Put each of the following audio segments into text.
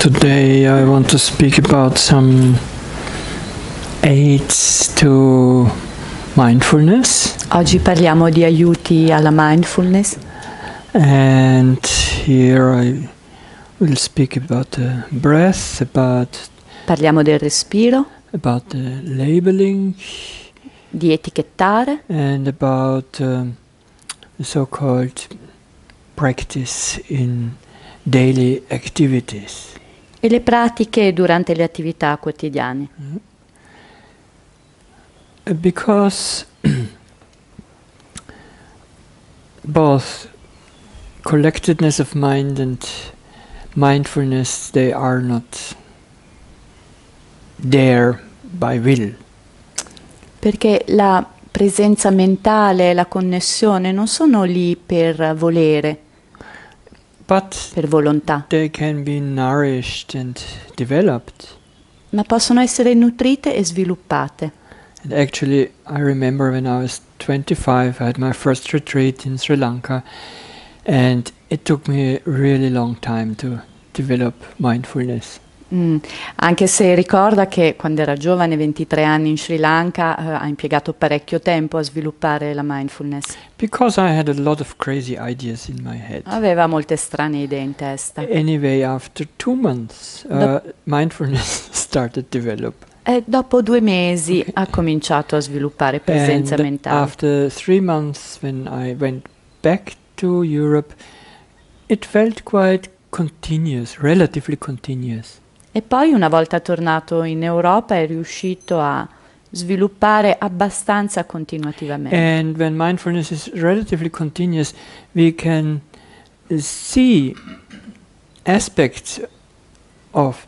Today I want to speak about some aids to mindfulness. Oggi parliamo di aiuti alla mindfulness. And here I will speak about the breath, about Parliamo del respiro, about the labeling di etichettare and about um, the so-called practice in daily activities. E le pratiche durante le attività quotidiane. Mm -hmm. Because both collectedness of mind and mindfulness they are not there by will. Perché la presenza mentale e la connessione non sono lì per volere. But per volontà. They can be nourished and developed. Ma possono essere nutrite e sviluppate. And actually, I remember when I was 25, I had my first retreat in Sri Lanka, and it took me a really long time to develop mindfulness. Mm, anche se ricorda che quando era giovane, 23 anni in Sri Lanka, uh, ha impiegato parecchio tempo a sviluppare la mindfulness. I had a lot of crazy ideas in my head. Aveva molte strane idee in testa. Anyway, after two months, uh, mindfulness started develop. E dopo due mesi okay. ha cominciato a sviluppare presenza And mentale. After three months, when I went back to Europe, it felt quite continuous, relatively continuous. E poi una volta tornato in Europa è riuscito a sviluppare abbastanza continuativamente. And when mindfulness is relatively continuous, we can see aspects of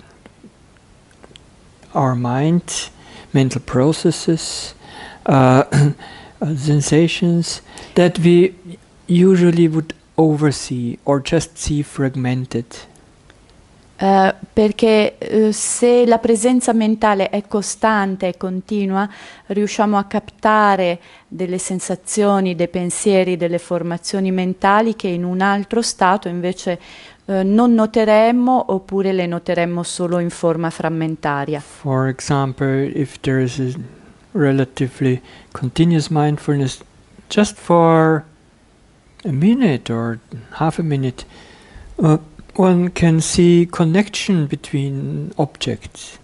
our mind, mental processes, uh, uh sensations that we usually would oversee or just see fragmented. eh, perché eh, se la presenza mentale è costante e continua, riusciamo a captare delle sensazioni, dei pensieri, delle formazioni mentali che in un altro stato invece eh, non noteremmo oppure le noteremmo solo in forma frammentaria. For example, if there is a relatively continuous mindfulness just for a minute or half a minute, uh, one can see connection between objects.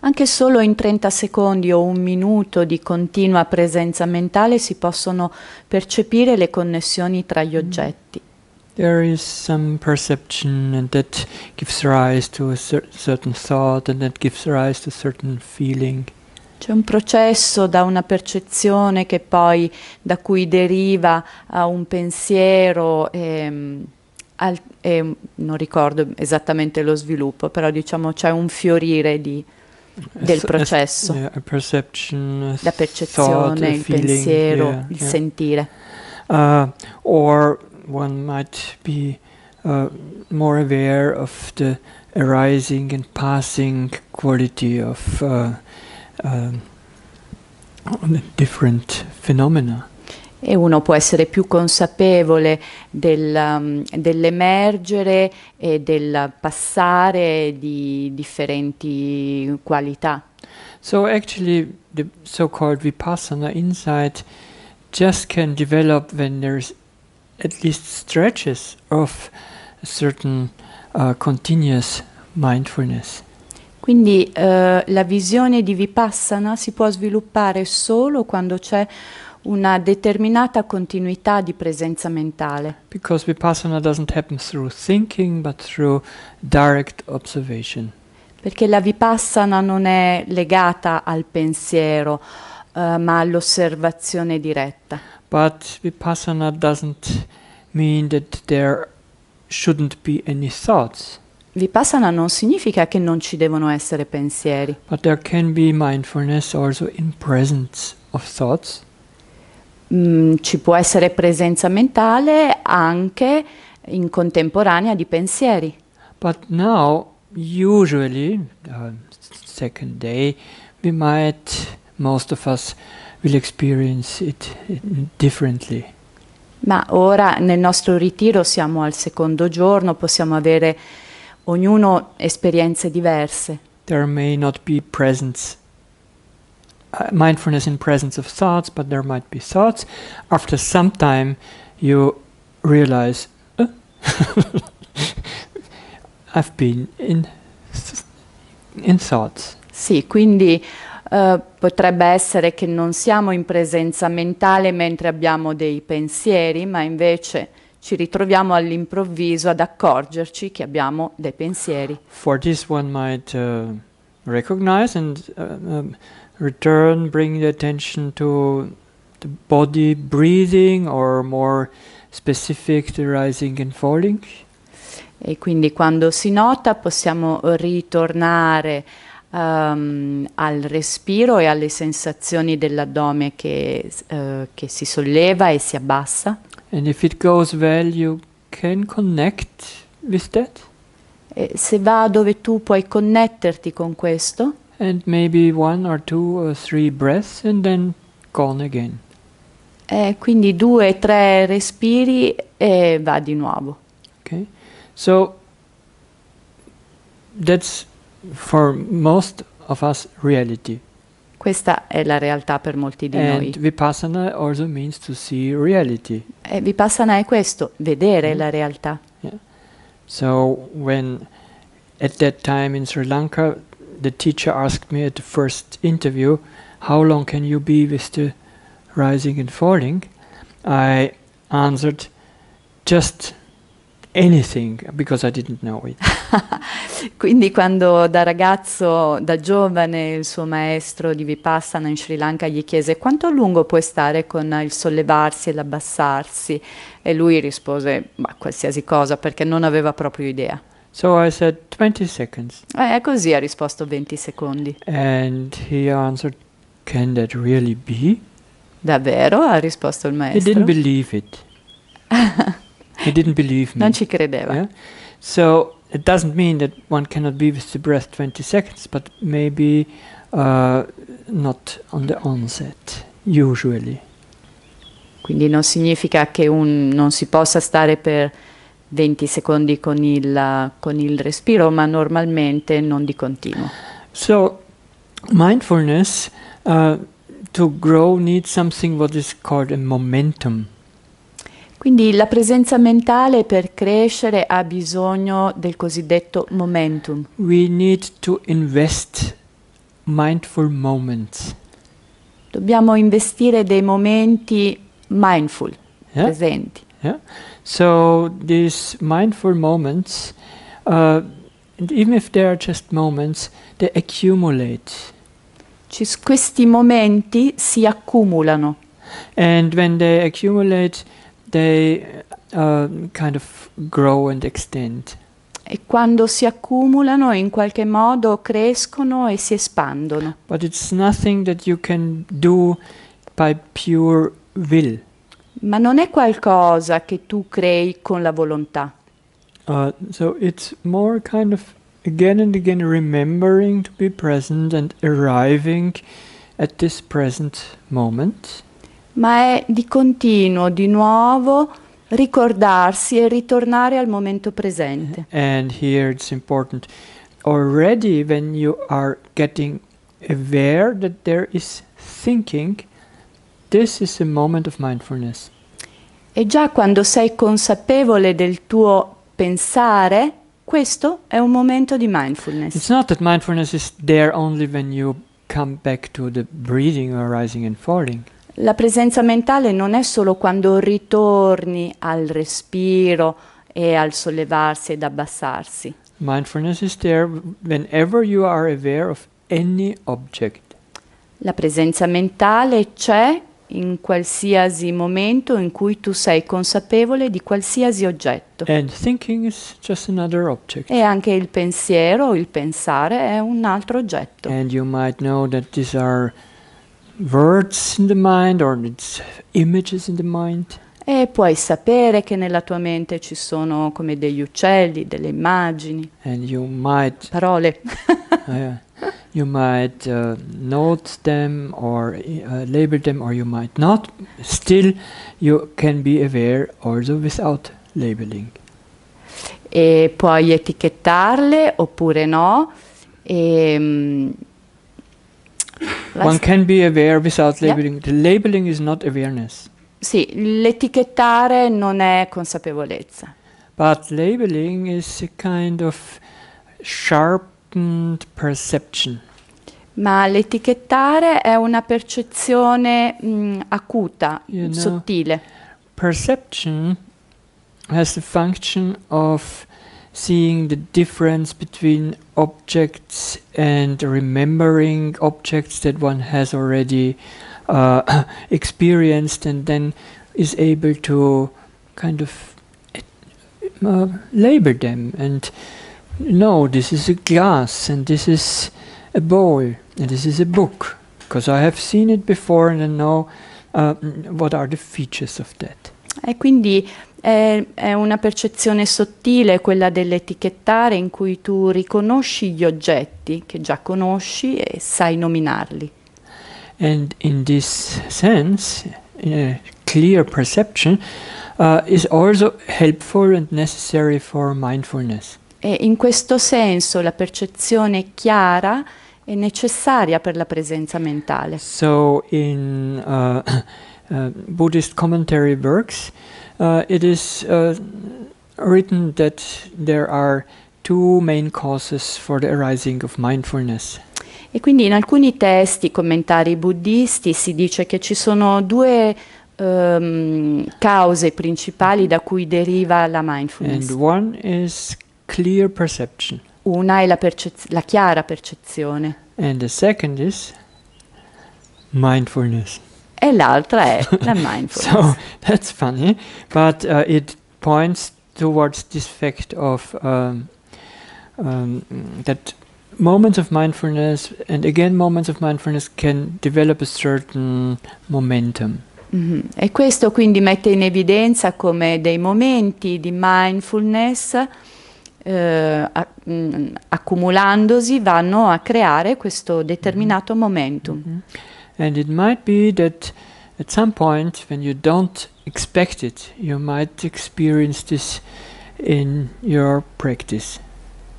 Anche solo in 30 secondi o un minuto di continua presenza mentale si possono percepire le connessioni tra gli oggetti. There is some perception and that gives rise to a cer certain thought and that gives rise to a certain feeling. C'è un processo da una percezione che poi da cui deriva a un pensiero e, ehm, al, e non ricordo esattamente lo sviluppo, però diciamo c'è un fiorire di, del processo, as, as, yeah, la percezione, thought, il feeling, pensiero, yeah, il yeah. sentire. Uh, or one might be uh, more aware of the arising and passing quality of uh, uh different phenomena. E uno può essere più consapevole del, um, dell'emergere e del passare di differenti qualità. So actually the so-called vipassana insight just can develop when there's at least stretches of a certain uh, continuous mindfulness. Quindi uh, la visione di vipassana si può sviluppare solo quando c'è una determinata continuità di presenza mentale. Because vipassana doesn't happen through thinking but through direct observation. Perché la vipassana non è legata al pensiero, uh, ma all'osservazione diretta. But vipassana doesn't mean that there shouldn't be any thoughts. Vipassana non significa che non ci devono essere pensieri. But there can be mindfulness also in presence of thoughts mh, mm, ci può essere presenza mentale anche in contemporanea di pensieri. But now, usually, uh, second day, we might, most of us, will experience it differently. Ma ora nel nostro ritiro siamo al secondo giorno, possiamo avere ognuno esperienze diverse. There may not be presence uh, mindfulness in presence of thoughts, but there might be thoughts. After some time, you realize, uh, I've been in, in thoughts. Sì, quindi uh, potrebbe essere che non siamo in presenza mentale mentre abbiamo dei pensieri, ma invece ci ritroviamo all'improvviso ad accorgerci che abbiamo dei pensieri. For this one might uh, recognize and uh, um, return, bring the attention to the body breathing or more specific the rising and falling. E quindi quando si nota possiamo ritornare um, al respiro e alle sensazioni dell'addome che, uh, che si solleva e si abbassa. And if it goes well, you can connect with that. E se va dove tu puoi connetterti con questo and maybe one or two or three breaths and then gone again. Eh, quindi due o tre respiri e va di nuovo. Okay. So that's for most of us reality. Questa è la realtà per molti di And noi. Vipassana also means to see reality. E eh, Vipassana è questo, vedere mm. la realtà. Yeah. So when at that time in Sri Lanka the teacher asked me at the first interview, How long can you be with the rising and falling? I answered, Just anything, because I didn't know it. Quindi quando da ragazzo, da giovane, il suo maestro di Vipassana in Sri Lanka gli chiese quanto lungo puoi stare con il sollevarsi e l'abbassarsi e lui rispose ma qualsiasi cosa perché non aveva proprio idea. So I said 20 seconds. Eh, così ha risposto 20 secondi. And he answered, can that really be? Davvero? ha risposto il maestro. He didn't believe it. he didn't believe me. Non ci credeva. Yeah? So it doesn't mean that one cannot be with the breath 20 seconds, but maybe uh, not on the onset, usually. Quindi non significa che un non si possa stare per 20 secondi con il, con il respiro, ma normalmente non di continuo. So, mindfulness uh, to grow needs something what is called a momentum. Quindi la presenza mentale per crescere ha bisogno del cosiddetto momentum. We need to invest mindful moments. Dobbiamo investire dei momenti mindful, yeah? presenti. Yeah? So these mindful moments, uh, even if they are just moments, they accumulate. Ci, questi momenti si accumulano. And when they accumulate, they uh, kind of grow and extend. E quando si accumulano, in qualche modo crescono e si espandono. But it's nothing that you can do by pure will. ma non è qualcosa che tu crei con la volontà. Uh, so it's more kind of again and again remembering to be present and arriving at this present moment. Ma è di continuo, di nuovo ricordarsi e ritornare al momento presente. And here it's important already when you are getting aware that there is thinking This is a moment of mindfulness. E già quando sei consapevole del tuo pensare, questo è un momento di mindfulness. It's not that mindfulness is there only when you come back to the breathing or rising and falling. La presenza mentale non è solo quando ritorni al respiro e al sollevarsi ed abbassarsi. Mindfulness is there whenever you are aware of any object. La presenza mentale c'è in qualsiasi momento in cui tu sei consapevole di qualsiasi oggetto. E anche il pensiero, il pensare è un altro oggetto. E puoi sapere che nella tua mente ci sono come degli uccelli, delle immagini. Parole. oh, yeah. you might uh, note them or uh, label them or you might not still you can be aware also without labeling e puoi etichettarle oppure no e, ehm, one can be aware without labeling yeah. the labeling is not awareness sì l'etichettare non è consapevolezza but labeling is a kind of sharp perception. Ma l'etichettare è una percezione mh, mm, acuta, you know, sottile. Perception has the function of seeing the difference between objects and remembering objects that one has already uh, experienced and then is able to kind of uh, label them and no, this is a glass and this is a bowl and this is a book because I have seen it before and I know uh, what are the features of that. E quindi è, è una percezione sottile quella dell'etichettare in cui tu riconosci gli oggetti che già conosci e sai nominarli. And in this sense, in clear perception, uh, is also helpful and necessary for mindfulness. E in questo senso la percezione chiara è necessaria per la presenza mentale. So in uh, uh, Buddhist commentary works uh, it is uh, written that there are two main causes for the arising of mindfulness. E quindi in alcuni testi commentari buddhisti si dice che ci sono due um, cause principali da cui deriva la mindfulness. And one is clear perception. Una è la, percez- la chiara percezione. And the second is mindfulness. E l'altra è la mindfulness. so that's funny, but uh, it points towards this fact of um, um, that moments of mindfulness and again moments of mindfulness can develop a certain momentum. Mm-hmm. E questo quindi mette in evidenza come dei momenti di mindfulness eh, mm, accumulandosi vanno a creare questo determinato mm-hmm. momentum. Mm -hmm. And it might be that at some point when you don't expect it, you might experience this in your practice.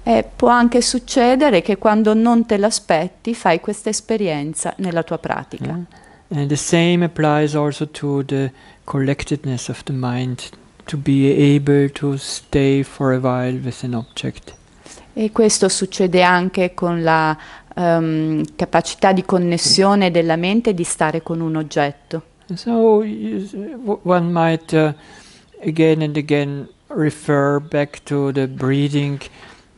E può anche succedere che quando non te l'aspetti fai questa esperienza nella tua pratica. Mm -hmm. And the same applies also to the collectedness of the mind to be able to stay for a while with an object. E questo succede anche con la um, capacità di connessione della mente di stare con un oggetto. So one might uh, again and again refer back to the breathing,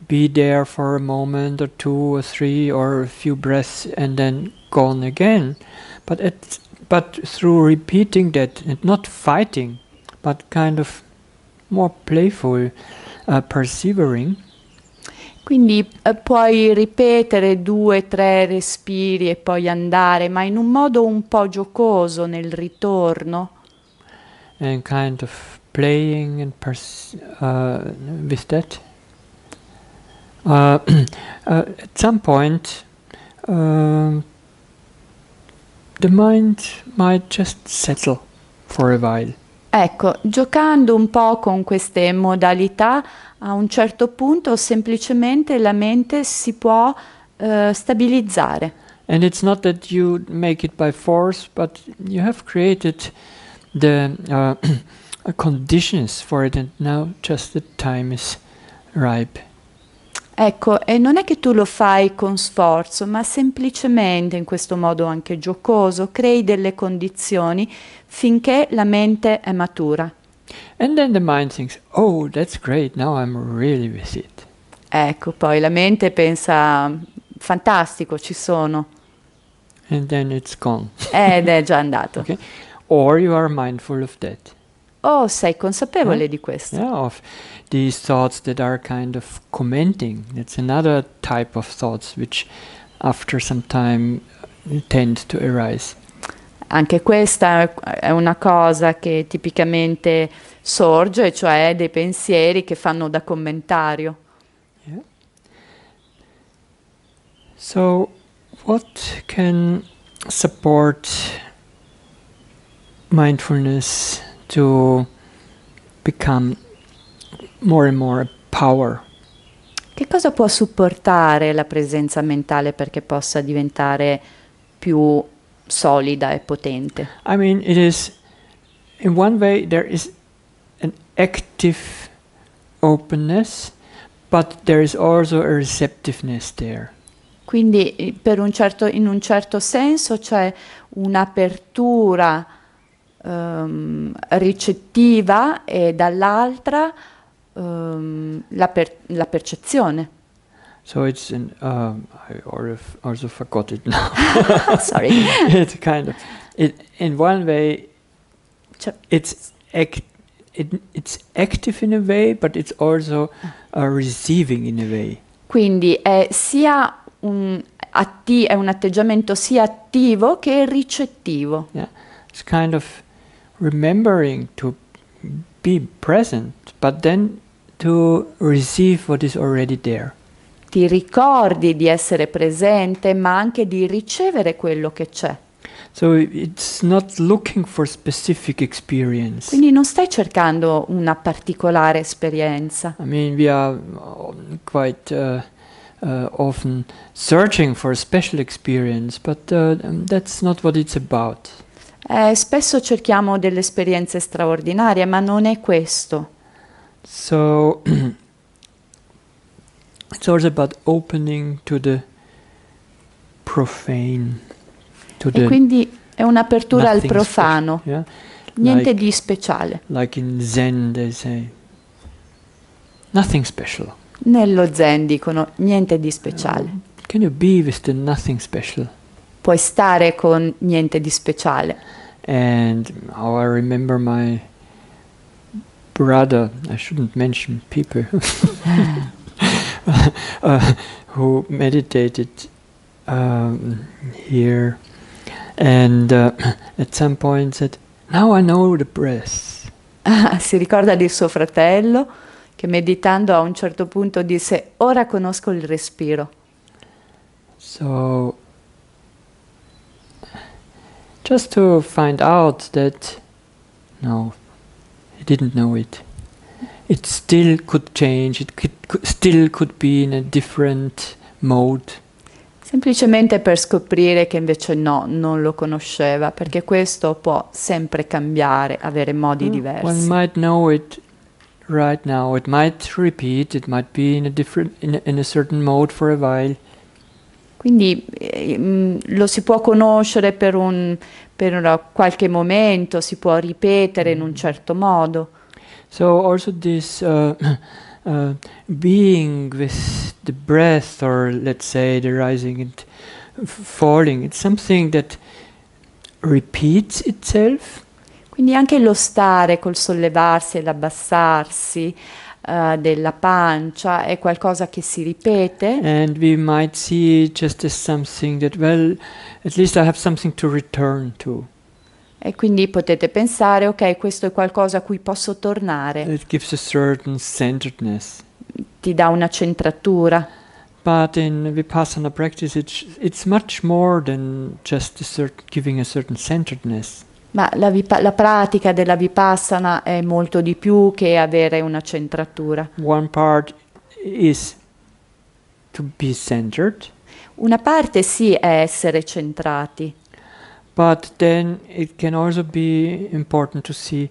be there for a moment or two or three or a few breaths and then gone again. But, at, but through repeating that and not fighting but kind of more playful, uh, persevering. Quindi eh, puoi ripetere due, tre respiri e poi andare, ma in un modo un po' giocoso nel ritorno. And kind of playing and pers- uh, with that. Uh, uh, at some point, um, the mind might just settle for a while. Ecco, giocando un po' con queste modalità, a un certo punto semplicemente la mente si può uh, stabilizzare. And it's not that you make it by force, but you have created the uh, conditions for it and now just the time is ripe. Ecco, e non è che tu lo fai con sforzo, ma semplicemente in questo modo anche giocoso, crei delle condizioni finché la mente è matura. And then the mind thinks, oh, that's great, now I'm really with it. Ecco, poi la mente pensa, fantastico, ci sono. And then it's gone. Ed è già andato. okay? Or you are mindful of that. Oh, sei consapevole right? di questo. Yeah, of these thoughts that are kind of commenting. It's another type of thoughts which after some time uh, tend to arise. Anche questa è una cosa che tipicamente sorge, cioè dei pensieri che fanno da commentario. Yeah. So, what can support mindfulness to become more and more power. Che cosa può supportare la presenza mentale perché possa diventare più solida e potente? I mean, it is in one way there is an active openness, but there is also a receptiveness there. Quindi un certo, in un certo senso c'è un'apertura um, ricettiva e dall'altra um, la, per la, percezione. So it's in, um, I also forgot it now. Sorry. it's kind of, it, in one way, it's act, it, it's active in a way, but it's also uh, receiving in a way. Quindi è sia un, atti- è un atteggiamento sia attivo che ricettivo. Yeah. It's kind of remembering to be present, but then to receive what is already there. Ti ricordi di essere presente, ma anche di ricevere quello che c'è. So Quindi non stai cercando una particolare esperienza. I mean, we are uh, quite uh, uh, often searching for a special experience, but uh, that's not what it's about. Eh, spesso cerchiamo delle esperienze straordinarie, ma non è questo. So it's also about opening to the profane. To the quindi è un'apertura al profano, yeah? niente like, di speciale. Like in Zen they say nothing special. Nello Zen dicono niente di speciale. Uh, can you be with the nothing special? puoi stare con niente di speciale. And how I remember my brother, I shouldn't mention people, uh, who meditated um, here and uh, at some point said, Now I know the breath. si ricorda di suo fratello che meditando a un certo punto disse, Ora conosco il respiro. So just to find out that no, he didn't know it. It still could change, it could, could, still could be in a different mode. Semplicemente per scoprire che invece no, non lo conosceva, perché questo può sempre cambiare, avere modi diversi. One might know it right now, it might repeat, it might be in a different in a, in a certain mode for a while. Quindi ehm, lo si può conoscere per, un, per qualche momento, si può ripetere in un certo modo. So also this uh, uh, being with the breath or let's say the rising and falling, it's something that repeats itself. Quindi anche lo stare col sollevarsi e l'abbassarsi uh, della pancia è qualcosa che si ripete. And we might see just as something that, well, at least I have something to return to. E quindi potete pensare, ok, questo è qualcosa a cui posso tornare. It gives a certain centeredness. Ti dà una centratura. But in Vipassana practice it's, it's much more than just a certain, giving a certain centeredness. Ma la, la, pratica della vipassana è molto di più che avere una centratura. Una parte sì è essere centrati. But then it can also be important to see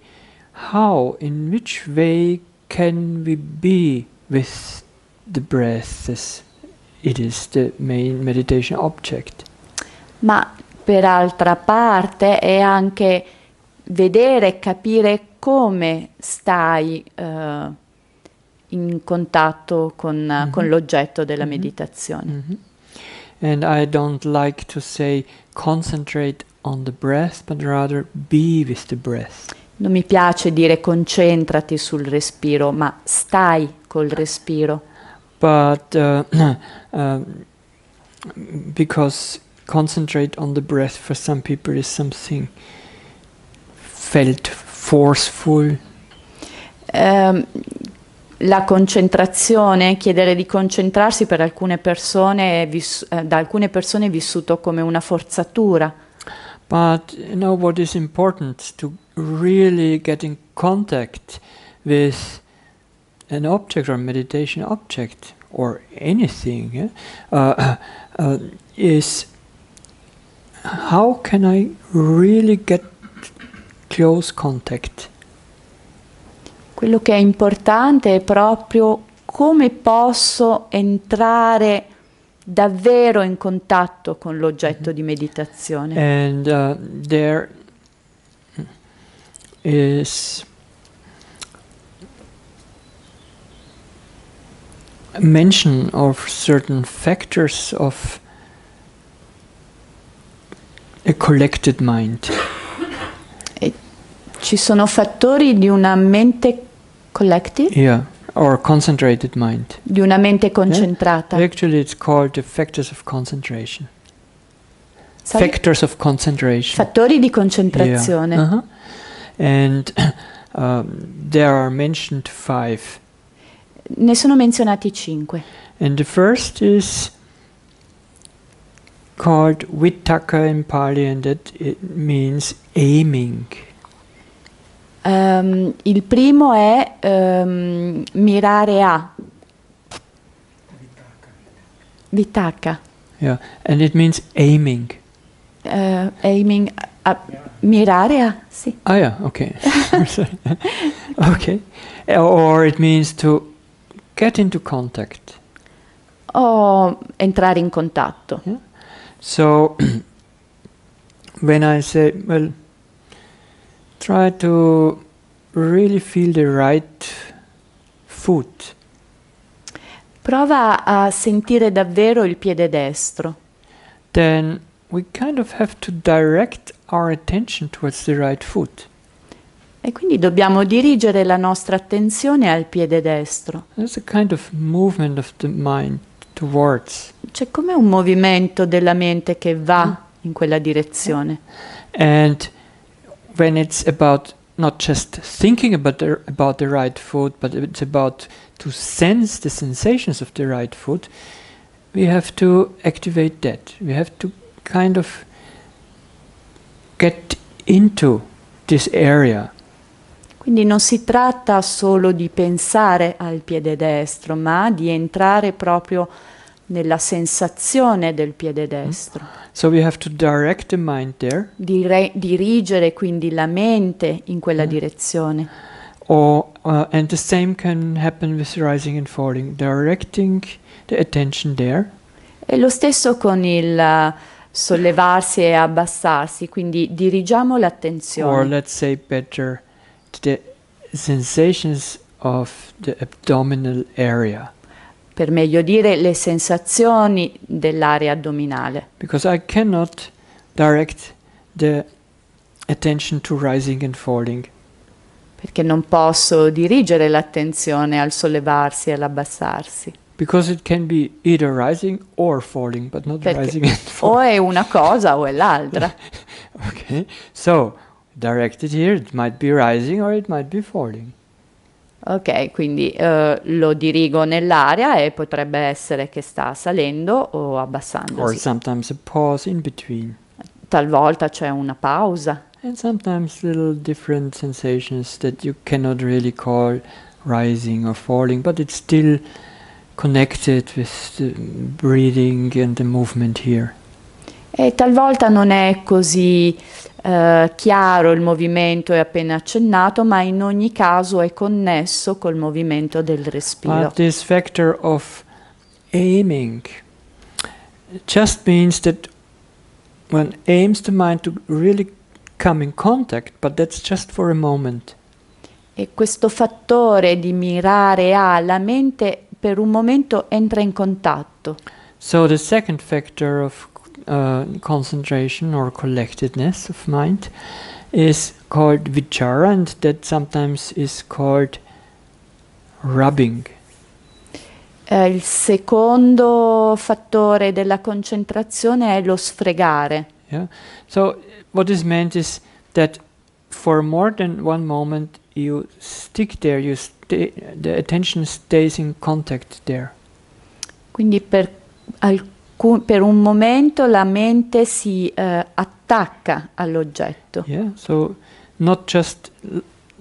how, in which way can we be with the breath as it is the main meditation object. Ma peraltra parte è anche vedere, capire come stai eh, in contatto con, mm-hmm. con l'oggetto della mm-hmm. meditazione. Mm-hmm. And I don't like to say concentrate on the breath, but rather be with the breath. Non mi piace dire concentrati sul respiro, ma stai col respiro. But uh, uh, because concentrate on the breath for some people is something felt forceful. Um, la concentrazione, chiedere di concentrarsi per alcune persone è eh, da alcune persone è vissuto come una forzatura. But you know what is important to really get in contact with an object or meditation object or anything eh? uh, uh, is how can I really get close contact? Quello che è importante è proprio come posso entrare davvero in contatto con l'oggetto di meditazione. And uh, there is mention of certain factors of a collected mind. E ci sono fattori di una mente collective? Yeah. Or concentrated mind. Di una mente concentrata. Yeah? Actually it's called the factors of concentration. Sorry? Factors of concentration. Fattori di concentrazione. Yeah. Uh-huh. And um, there are mentioned five. Ne sono menzionati cinque. And the first is called Vitaka in Pali and that it means aiming. Um, il primo è um, mirare a. Vitaka. Yeah, and it means aiming. Uh, aiming, a, uh, mirare a, sì. Ah yeah, okay. okay. Or it means to get into contact. O entrare in contatto. Yeah? So when I say, well, try to really feel the right foot. Prova a sentire davvero il piede destro. Then we kind of have to direct our attention towards the right foot. E quindi dobbiamo dirigere la nostra attenzione al piede destro. That's a kind of movement of the mind. towards. C'è come un movimento della mente che va mm. in quella direzione. And when it's about not just thinking about the, about the right food, but it's about to sense the sensations of the right food, we have to activate that. We have to kind of get into this area. Quindi non si tratta solo di pensare al piede destro, ma di entrare proprio nella sensazione del piede destro. So Dire- dirigere quindi la mente in quella yeah. Mm. direzione. Or, uh, and the same can happen with rising and falling, directing the attention there. E lo stesso con il uh, sollevarsi e abbassarsi, quindi dirigiamo l'attenzione. Or let's say better the sensations of the abdominal area. Per meglio dire, le sensazioni dell'area addominale. Because I cannot direct the attention to rising and falling. Perché non posso dirigere l'attenzione al sollevarsi e all'abbassarsi. Because it can be either rising or falling, but not Perché rising and falling. O è una cosa o è l'altra. ok, so directed here, it might be rising or it might be falling. Ok, quindi uh, lo dirigo nell'area e potrebbe essere che sta salendo o abbassandosi. Or sometimes a pause in between. Talvolta c'è una pausa. And sometimes little different sensations that you cannot really call rising or falling, but it's still connected with the breathing and the movement here. E talvolta non è così eh, chiaro il movimento è appena accennato, ma in ogni caso è connesso col movimento del respiro. But this factor of aiming just means that one aims the mind to really come in contact, but that's just for a moment. E questo fattore di mirare alla mente per un momento entra in contatto. So the second factor of Uh, concentration or collectedness of mind is called vichara and that sometimes is called rubbing. Eh, il secondo fattore della concentrazione è lo sfregare. Yeah. So what is meant is that for more than one moment you stick there, you stay. the attention stays in contact there. Quindi per alcuni per un momento la mente si uh, attacca all'oggetto. Yeah, so not just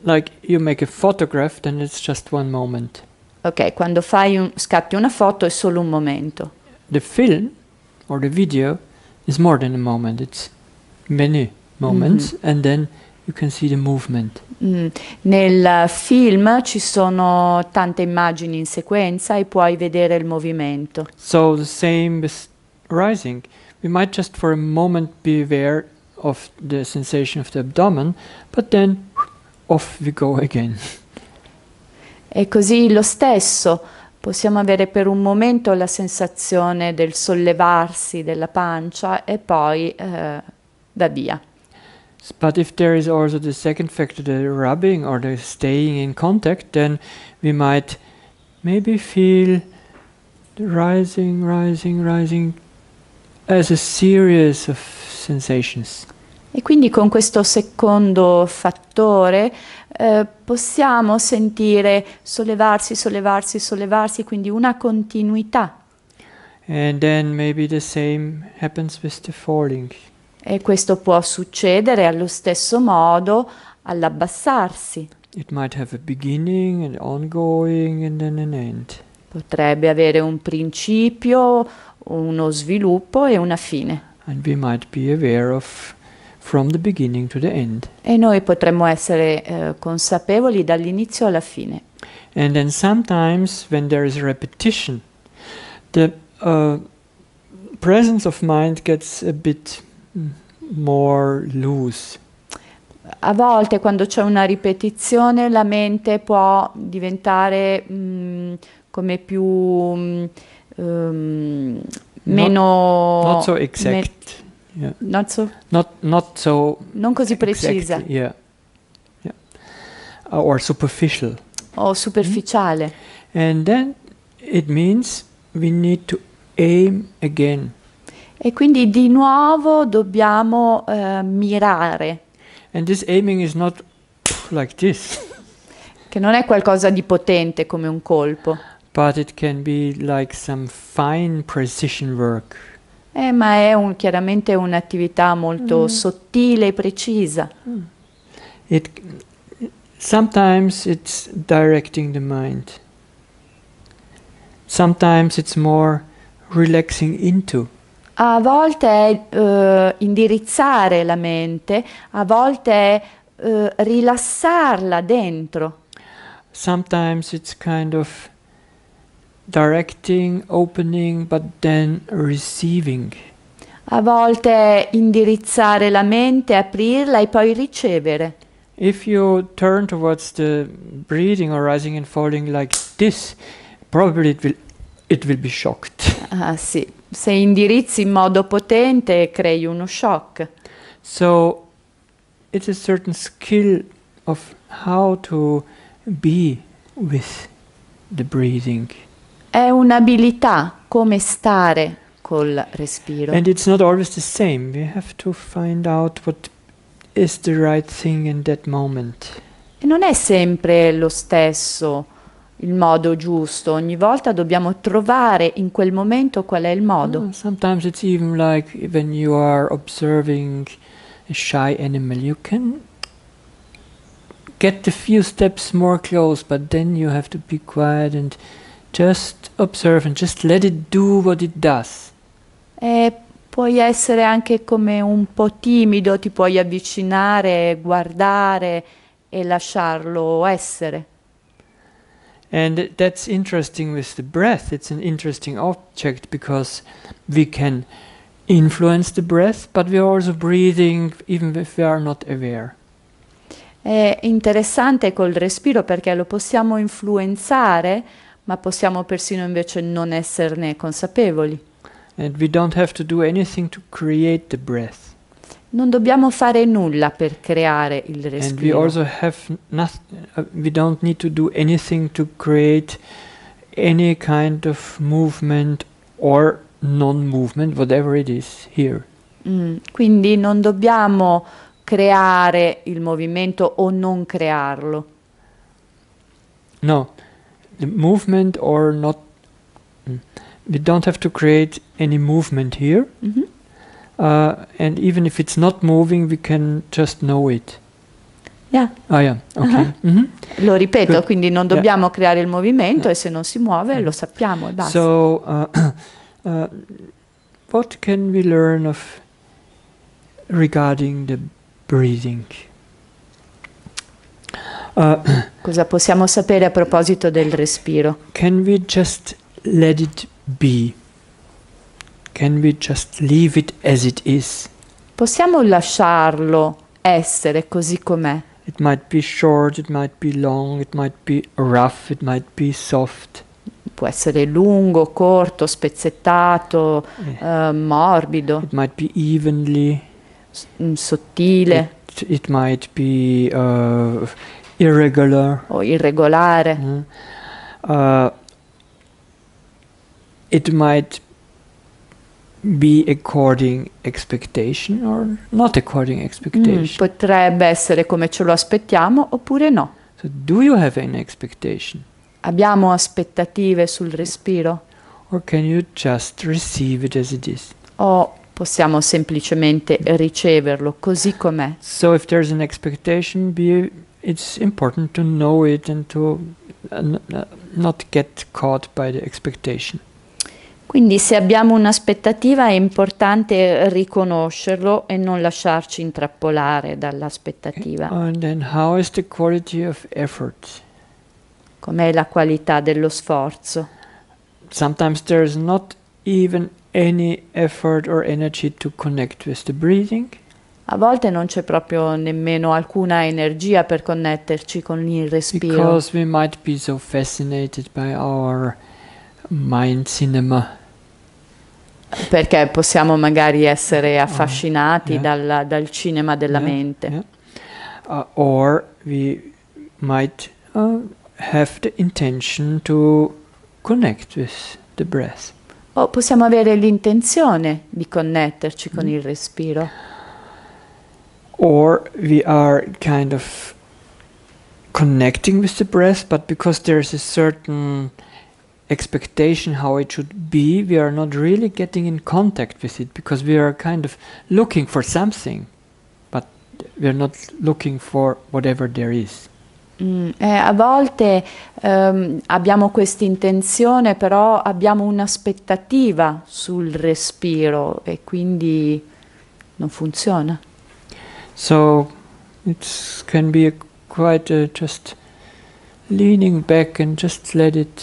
like you make a photograph, then it's just one moment. Ok, quando fai un, scatti una foto è solo un momento. The film or the video is more than a moment, it's many moments mm -hmm. and then you can see the movement. Mm. Nel eh, film ci sono tante immagini in sequenza e puoi vedere il movimento. So the same is rising, we might just for a moment be aware of the sensation of the abdomen, but then off we go again. E così lo stesso, possiamo avere per un momento la sensazione del sollevarsi della pancia e poi eh, va via. But if there is also the second factor, the rubbing or the staying in contact, then we might maybe feel the rising, rising, rising E quindi con questo secondo fattore eh, possiamo sentire sollevarsi, sollevarsi, sollevarsi, quindi una continuità. E questo può succedere allo stesso modo all'abbassarsi. It might have a beginning, an ongoing, and then an end. Potrebbe avere un principio, uno sviluppo e una fine. Of, e noi potremmo essere eh, consapevoli dall'inizio alla fine. And then sometimes when there is repetition, the uh, presence of mind gets a bit mm, more loose. A volte quando c'è una ripetizione la mente può diventare mh, mm, come più mh, mm, um, meno... Not, not so exact. Me, yeah. Not so? Not, not so... Non così precisa. Exact, yeah. yeah. Uh, or superficial. O superficiale. Mm And then it means we need to aim again. E quindi di nuovo dobbiamo uh, mirare. And this aiming is not like this. Che non è qualcosa di potente come un colpo but it can be like some fine precision work. Eh, ma è un, chiaramente un'attività molto mm. sottile e precisa. Mm. It, sometimes it's directing the mind. Sometimes it's more relaxing into. A volte è uh, indirizzare la mente, a volte è uh, rilassarla dentro. Sometimes it's kind of directing, opening, but then receiving. A volte indirizzare la mente, aprirla e poi ricevere. If you turn towards the breathing or rising and falling like this, probably it will, it will be shocked. Ah sì, se indirizzi in modo potente crei uno shock. So it's a certain skill of how to be with the breathing. È un'abilità come stare col respiro. And it's not always the same. We have to find out what is the right thing in that moment. E non è sempre lo stesso il modo giusto, ogni volta dobbiamo trovare in quel momento qual è il modo. Mm, sometimes it's even like when you are observing a shy animal, you can get a few steps more close, but then you have to be quiet and Just observe and just let it do what it does. E puoi essere anche come un po' timido, ti puoi avvicinare, guardare e lasciarlo essere. And that's interesting with the breath. It's an interesting object because we can influence the breath, but we are also breathing even if we are not aware. È interessante col respiro perché lo possiamo influenzare ma possiamo persino invece non esserne consapevoli. Non dobbiamo fare nulla per creare il respiro. Any kind of movement or non-movement, whatever it is here. Mm, quindi non dobbiamo creare il movimento o non crearlo. No, the movement or not mm, we don't have to create any movement here mm -hmm. uh, and even if it's not moving we can just know it yeah. ah, yeah. okay. uh -huh. mm -hmm. lo ripeto Good. quindi non dobbiamo yeah. creare il movimento e se non si muove mm. lo sappiamo e basta so uh, uh, what can we learn of regarding the breathing Uh, Cosa possiamo sapere a proposito del respiro? Can we just let it be? Can we just leave it as it is? Possiamo lasciarlo essere così com'è? It might be short, it might be long, it might be rough, it might be soft. Può essere lungo, corto, spezzettato, yeah. uh, eh, morbido. It might be evenly. S- mm, sottile. It, it might be uh, irregular. O irregolare. Mm. Uh, it might be according expectation or not according expectation. Mm, potrebbe essere come ce lo aspettiamo oppure no. So do you have an expectation? Abbiamo aspettative sul respiro? Or can you just receive it as it is? O possiamo semplicemente riceverlo così com'è. So if there's an expectation, be it's important to know it and to uh, uh, not get caught by the expectation. Quindi se abbiamo un'aspettativa è importante riconoscerlo e non lasciarci intrappolare dall'aspettativa. Eh, Com'è la qualità dello sforzo? Sometimes there is not even any effort or energy to connect with the breathing a volte non c'è proprio nemmeno alcuna energia per connetterci con il respiro. Because we might be so fascinated by our mind cinema. Perché possiamo magari essere ah, affascinati uh, yeah. dal, dal, cinema della yeah, mente. Yeah. Uh, or we might uh, have the intention to connect with the breath. O possiamo avere l'intenzione di connetterci mm. con il respiro. or we are kind of connecting with the breath, but because there's a certain expectation how it should be, we are not really getting in contact with it because we are kind of looking for something, but we are not looking for whatever there is. Mm, eh, a volte ehm, abbiamo questa intenzione, però abbiamo un'aspettativa sul respiro e quindi non funziona. So it can be a quite a just leaning back and just let it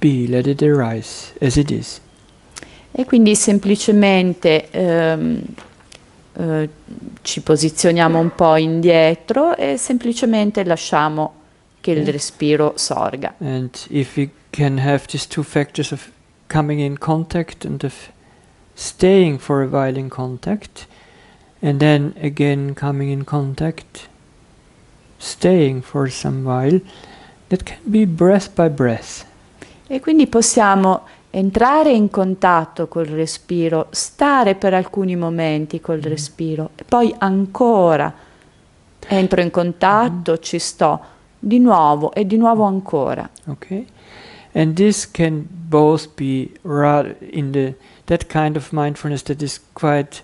be, let it arise as it is. E quindi semplicemente um, uh, ci posizioniamo un po' indietro e semplicemente lasciamo che il eh. respiro sorga. And if we can have these two factors of coming in contact and of staying for a while in contact, and then again coming in contact, staying for some while, that can be breath by breath. E quindi possiamo entrare in contatto col respiro, stare per alcuni momenti col mm. respiro e poi ancora entro in contatto, mm. ci sto di nuovo e di nuovo ancora. Ok. And this can both be in the that kind of mindfulness that is quite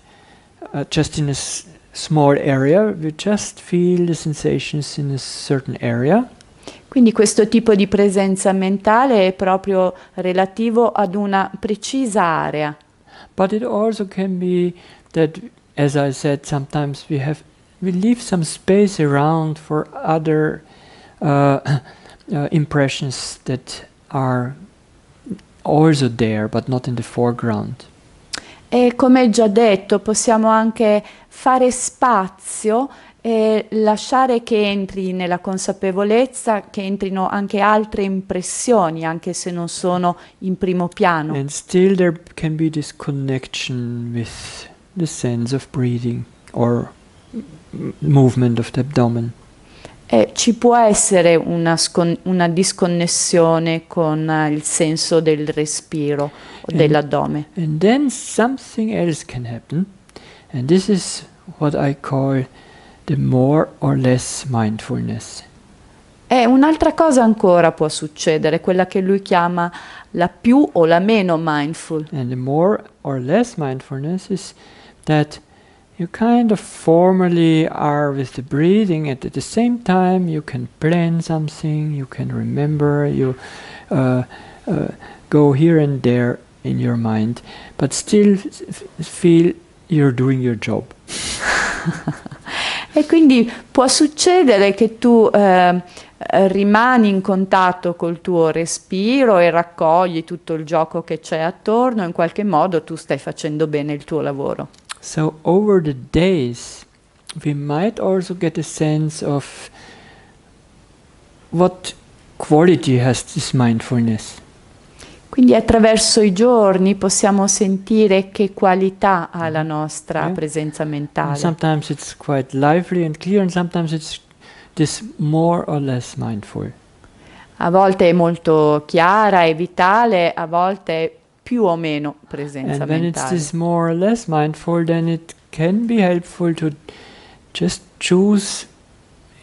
uh, just in a small area, we just feel the sensations in a certain area. Quindi questo tipo di presenza mentale è proprio relativo ad una precisa area. But it also can be that, as I said, sometimes we have we leave some space around for other uh, uh, impressions that are also there, but not in the foreground. E come già detto, possiamo anche fare spazio e lasciare che entri nella consapevolezza, che entrino anche altre impressioni, anche se non sono in primo piano. And still there can be this connection with the sense of breathing or movement of the abdomen eh, ci può essere una, scon- una, disconnessione con eh, il senso del respiro o dell'addome. And then something else can happen, and this is what I call the more or less mindfulness. E eh, un'altra cosa ancora può succedere, quella che lui chiama la più o la meno mindful. And the more or less mindfulness is that you kind of formally are with the breathing and at the same time you can plan something you can remember you uh, uh, go here and there in your mind but still feel you're doing your job e quindi può succedere che tu eh, rimani in contatto col tuo respiro e raccogli tutto il gioco che c'è attorno in qualche modo tu stai facendo bene il tuo lavoro So over the days, we might also get a sense of what quality has this mindfulness. Quindi attraverso i giorni possiamo sentire che qualità ha la mm-hmm. nostra yeah. presenza mentale. And sometimes it's quite lively and clear and sometimes it's this more or less mindful. A volte è molto chiara e vitale, a volte più o meno presenza And mentale. When it's more or less mindful, then it can be helpful to just choose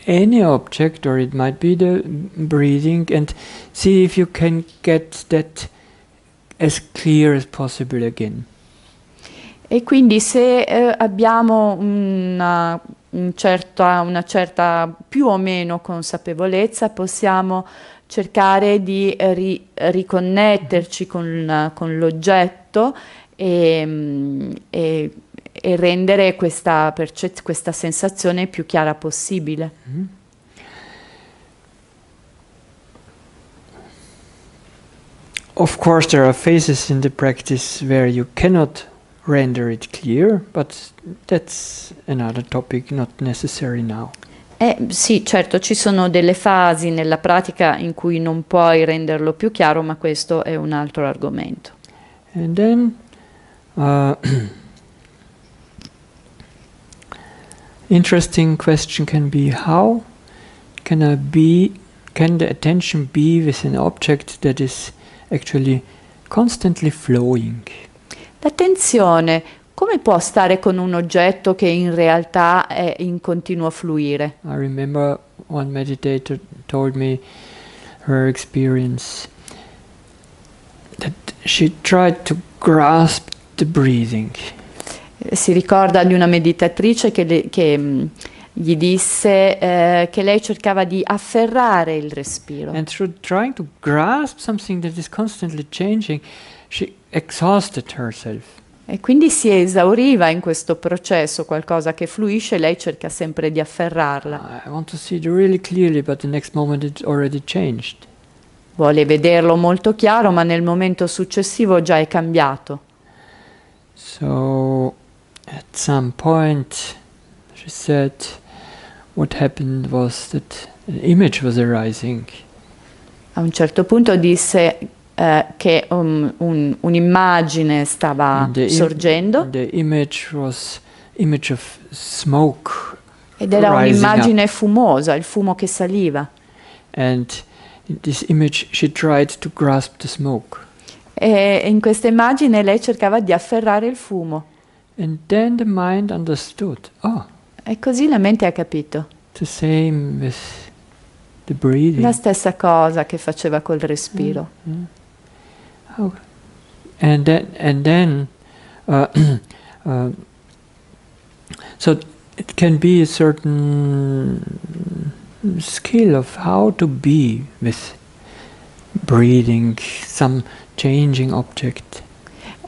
any object, or it might be the breathing, and see if you can get that as clear as possible again. E quindi se eh, abbiamo una, un certa, una certa più o meno consapevolezza, possiamo cercare di eh, ri riconnetterci con, con l'oggetto e, mm, e, e, rendere questa, questa, sensazione più chiara possibile. Mm -hmm. Of course, there are phases in the practice where you cannot render it clear, but that's another topic not necessary now. Eh, sì, certo, ci sono delle fasi nella pratica in cui non puoi renderlo più chiaro, ma questo è un altro argomento. And then, uh, interesting question can be how can I be, can the attention be with an object that is actually constantly flowing? L'attenzione come può stare con un oggetto che in realtà è in continuo fluire? I remember one meditator told me her experience that she tried to grasp the breathing. Eh, si ricorda di una meditatrice che, le, che mm, gli disse eh, che lei cercava di afferrare il respiro. And through trying to grasp something that is constantly changing, she exhausted herself. E quindi si esauriva in questo processo, qualcosa che fluisce, e lei cerca sempre di afferrarla. Ah, really clearly, Vuole vederlo molto chiaro, ma nel momento successivo già è cambiato. So, at some point, she said, what happened was that an image was arising. A un certo punto disse eh, che um, un, un'immagine stava the sorgendo. The image was image of smoke Ed era un'immagine up. fumosa, il fumo che saliva. And this image she tried to grasp the smoke. E in questa immagine lei cercava di afferrare il fumo. And then the mind understood. Oh. E così la mente ha capito. The same with the breathing. La stessa cosa che faceva col respiro. Mm-hmm. Oh. And then, and then uh, uh, so it can be a certain skill of how to be with breathing, some changing object.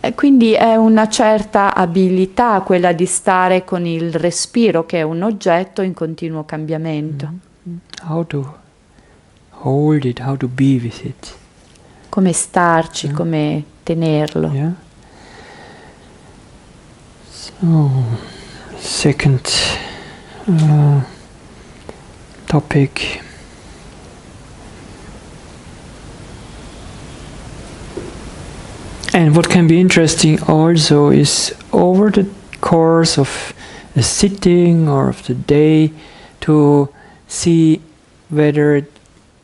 Eh, quindi è una certa abilità quella di stare con il respiro, che è un oggetto in continuo cambiamento. Mm -hmm. How to hold it, how to be with it. come starci, yeah. come tenerlo. Yeah. So, second uh, topic. And what can be interesting also is over the course of a sitting or of the day to see whether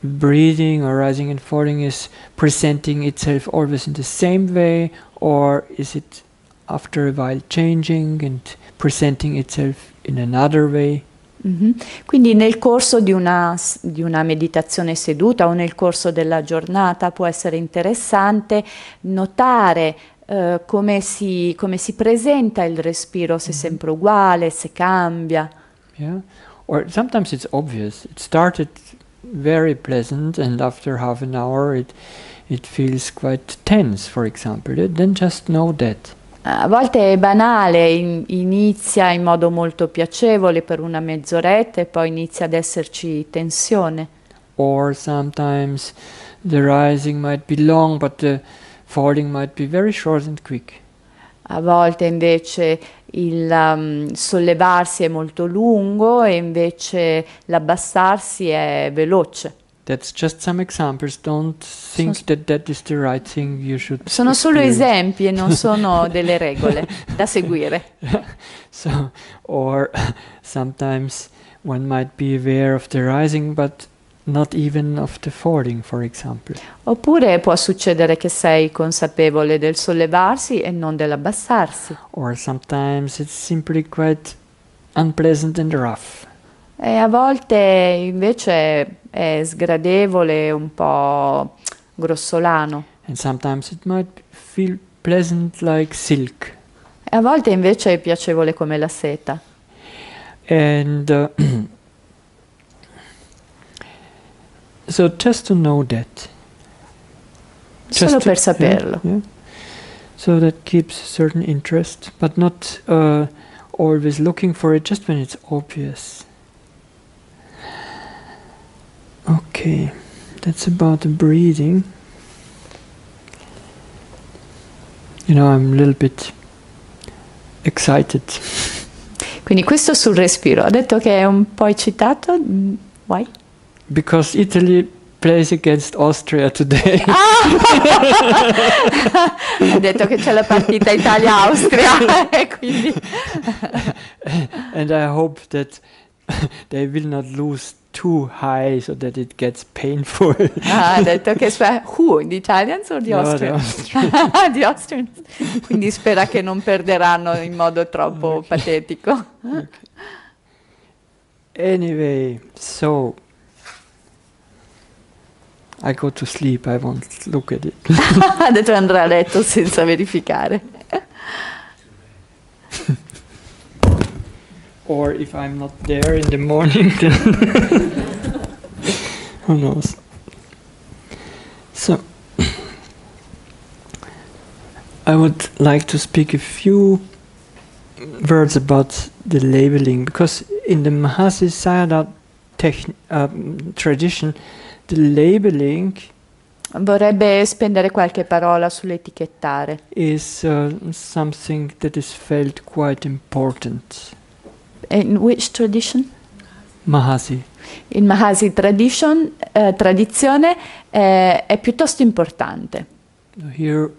breathing or rising and falling is presenting itself always in the same way, or is it after a while changing and presenting itself in another way? Mm-hmm. Quindi nel corso di una, di una, meditazione seduta o nel corso della giornata può essere interessante notare eh, come, si, come, si, presenta il respiro, se è mm-hmm. sempre uguale, se cambia. Yeah. Or sometimes it's obvious. It started very pleasant and after half an hour it, it feels quite tense, for example, then just know that. A volte è banale, in, inizia in modo molto piacevole per una mezz'oretta e poi inizia ad esserci tensione. Or sometimes the rising might be long but the falling might be very short and quick. A volte invece il um, sollevarsi è molto lungo e invece l'abbassarsi è veloce. That's just some examples. Don't think sono, that that is the right thing you should. Sono experience. solo esempi e non sono delle regole da seguire. so, or sometimes one might be aware of the rising, but Falling, Oppure può succedere che sei consapevole del sollevarsi e non dell'abbassarsi. E a volte invece è sgradevole, e un po' grossolano. Like e a volte invece è piacevole come la seta. And, uh, So just to know that. Just Solo per saperlo. Yeah, yeah. So that keeps certain interest, but not uh, always looking for it just when it's obvious. Okay, that's about the breathing. You know, I'm a little bit excited. Quindi questo sul respiro, Ho detto che è un po' eccitato. Mm, why? because Italy plays against Austria today. Ah! detto che c'è la partita Italia-Austria e quindi And I hope that they will not lose too high so that it gets painful. ah, ha detto che spera who, in Italians or the no, Austrians? The Austrians. the Austrians. Quindi spera che non perderanno in modo troppo okay. patetico. Okay. Anyway, so I go to sleep, I won't look at it. ha detto andrà a letto senza verificare. Or if I'm not there in the morning, then who knows? So, I would like to speak a few words about the labeling because in the Mahasi Sayadaw um, tradition, labeling Vorrebbe spendere qualche parola sull'etichettare. Is uh, something that is felt quite important. In which tradition? Mahasi. In Mahasi tradition, eh, tradizione eh, è piuttosto importante. Here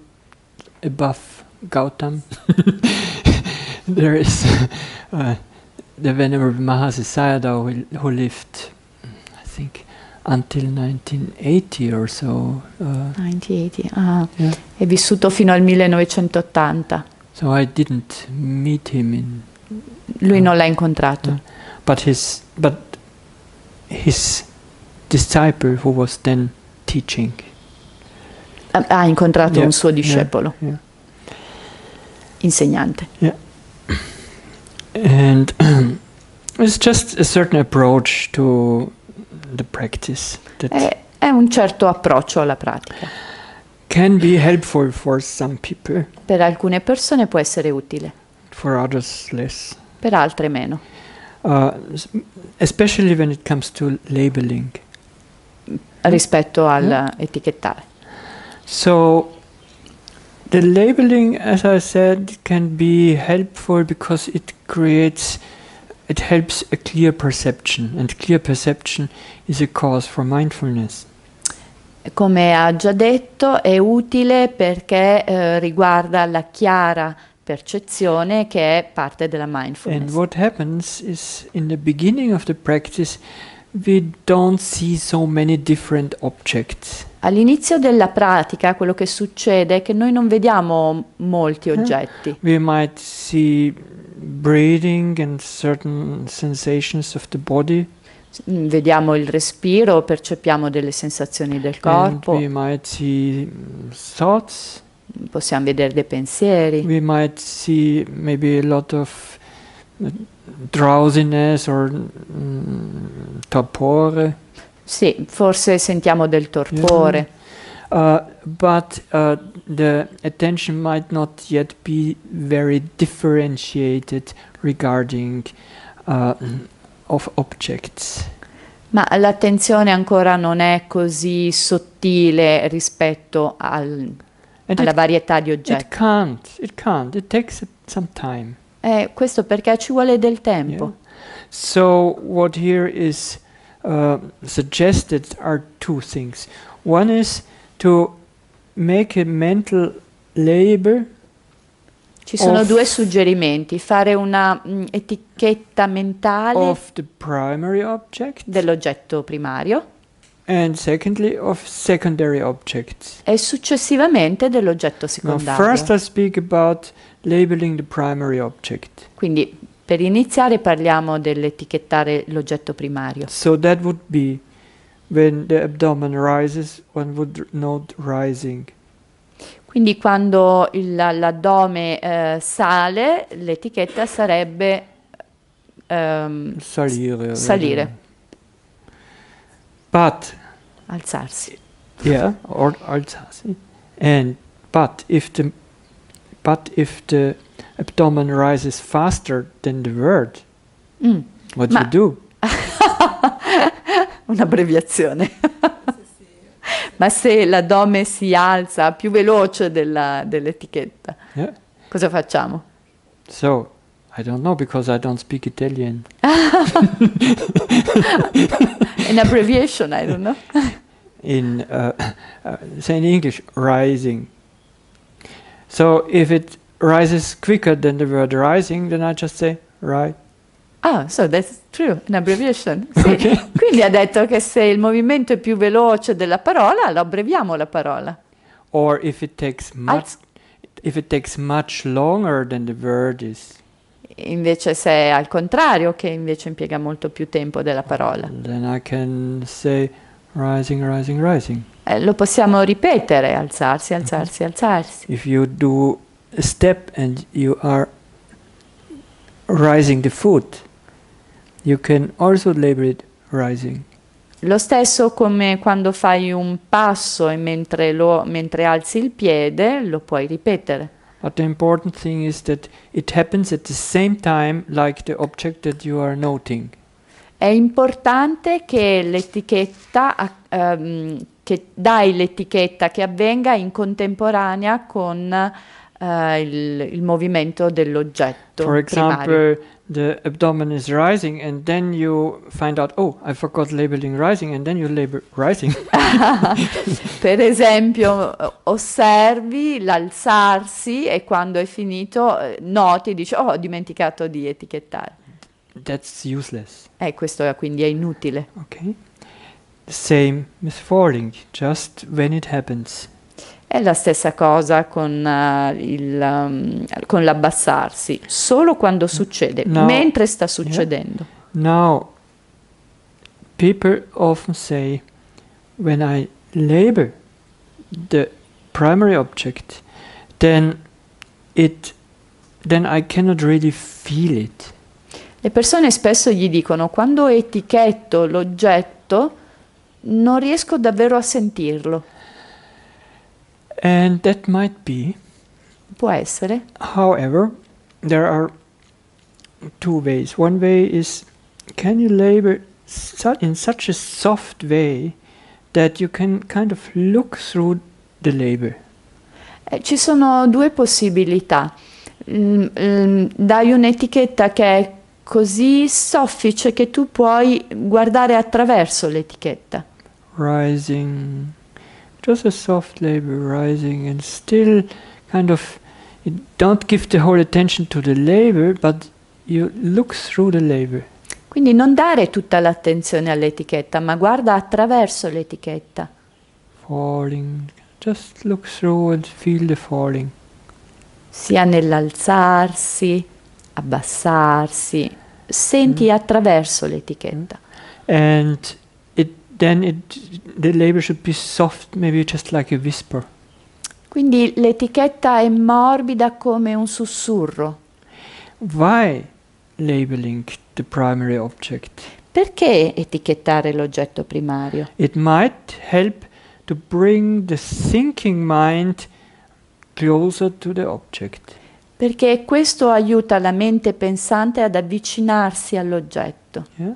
above Gautam there is uh, the Venerable Mahasi Sayadaw who lived, I think, until 1980 or so. Uh, 1980, ah, yeah. è vissuto fino al 1980. So I didn't meet him in, Lui uh, non l'ha incontrato. Uh, but his, but his disciple who was then teaching. Ha, incontrato yeah, un suo discepolo. Yeah, Insegnante. Yeah. And it's just a certain approach to the practice. È, è, un certo approccio alla pratica. Can be helpful for some people. Per alcune persone può essere utile. For others less. Per altre meno. Uh, especially when it comes to labeling. Rispetto mm-hmm. all'etichettare. Mm. So the labeling, as I said, can be helpful because it creates It helps a clear perception, and clear perception is a cause for mindfulness. Come ha già detto, è utile perché eh, riguarda la chiara percezione che è parte della mindfulness. And what happens is in the beginning of the practice we don't see so many different objects. All'inizio della pratica quello che succede è che noi non vediamo molti eh? oggetti. We might see breathing and certain sensations of the body. Mm, vediamo il respiro, percepiamo delle sensazioni del corpo. And we might see mm, thoughts. Possiamo vedere dei pensieri. We might see maybe a lot of mm, drowsiness or mm, torpore. Sì, forse sentiamo del torpore. Yeah. Uh, but uh, the attention might not yet be very differentiated regarding uh, of objects. Ma l'attenzione ancora non è così sottile rispetto al, alla it, varietà di oggetti. It can't, it can't, it takes some time. Eh, questo perché ci vuole del tempo. Yeah. So what here is uh, suggested are two things. One is to Make a mental label. Ci sono of, due suggerimenti, fare una mh, mm, etichetta mentale dell'oggetto primario secondly, e successivamente dell'oggetto secondario. Quindi per iniziare parliamo dell'etichettare l'oggetto primario. So that would be When the abdomen rises, one would note rising. Quindi quando il, l'addome eh, sale, l'etichetta sarebbe ehm, salire. salire. Eh. But alzarsi. Yeah, or alzarsi. And but if the but if the abdomen rises faster than the word, mm. what do you do? un'abbreviazione. Ma se l'addome si alza più veloce della, dell'etichetta, yeah. cosa facciamo? So, I don't know because I don't speak Italian. An abbreviation, I don't know. in uh, uh, say in English, rising. So if it rises quicker than the word rising, then I just say right. Ah, so that's true, an abbreviation. Sì. Okay. Quindi ha detto che se il movimento è più veloce della parola, lo abbreviamo la parola. Or if it takes much, if it takes much longer than the word is. Invece se è al contrario, che invece impiega molto più tempo della parola. Then I can say rising, rising, rising. Eh, lo possiamo ripetere, alzarsi, alzarsi, mm alzarsi. If you do a step and you are rising the foot. You can also label rising. Lo stesso come quando fai un passo e mentre, lo, mentre alzi il piede lo puoi ripetere. But the important thing is that it happens at the same time like the object that you are noting. È importante che l'etichetta um, che dai l'etichetta che avvenga in contemporanea con uh, il, il, movimento dell'oggetto. For example, the abdomen is rising and then you find out oh I forgot labeling rising and then you label rising per esempio eh, osservi l'alzarsi e quando è finito eh, noti dici oh ho dimenticato di etichettare that's useless e eh, questo quindi è inutile ok same with falling just when it happens è la stessa cosa con, uh, il, um, con l'abbassarsi, solo quando succede, Now, mentre sta succedendo. Yeah. Now, people often say, when I label the primary object, then it, then I cannot really feel it. Le persone spesso gli dicono, quando etichetto l'oggetto, non riesco davvero a sentirlo. And that might be. Può essere. However, there are two ways. One way is can you label su- in such a soft way that you can kind of look through the label? Eh, ci sono due possibilità. Mm, mm, dai un'etichetta che è così soffice che tu puoi guardare attraverso l'etichetta. Rising just a soft labor rising and still kind of you don't give the whole attention to the labor, but you look through the labor. quindi non dare tutta l'attenzione all'etichetta ma guarda attraverso l'etichetta falling just look through and feel the falling sia nell'alzarsi abbassarsi senti mm. attraverso l'etichetta and then it, the label should be soft, maybe just like a whisper. Quindi l'etichetta è morbida come un sussurro. Why labeling the primary object? Perché etichettare l'oggetto primario? It might help to bring the thinking mind closer to the object. Perché questo aiuta la mente pensante ad avvicinarsi all'oggetto. Yeah?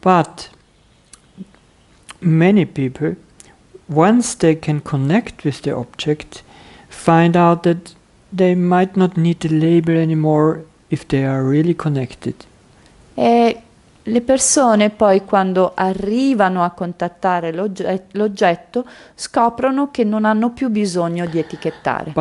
But many people, once they can connect with the object, find out that they might not need the label anymore if they are really connected. Eh, Le persone poi quando arrivano a contattare eh, l'oggetto scoprono che non hanno più bisogno di etichettare.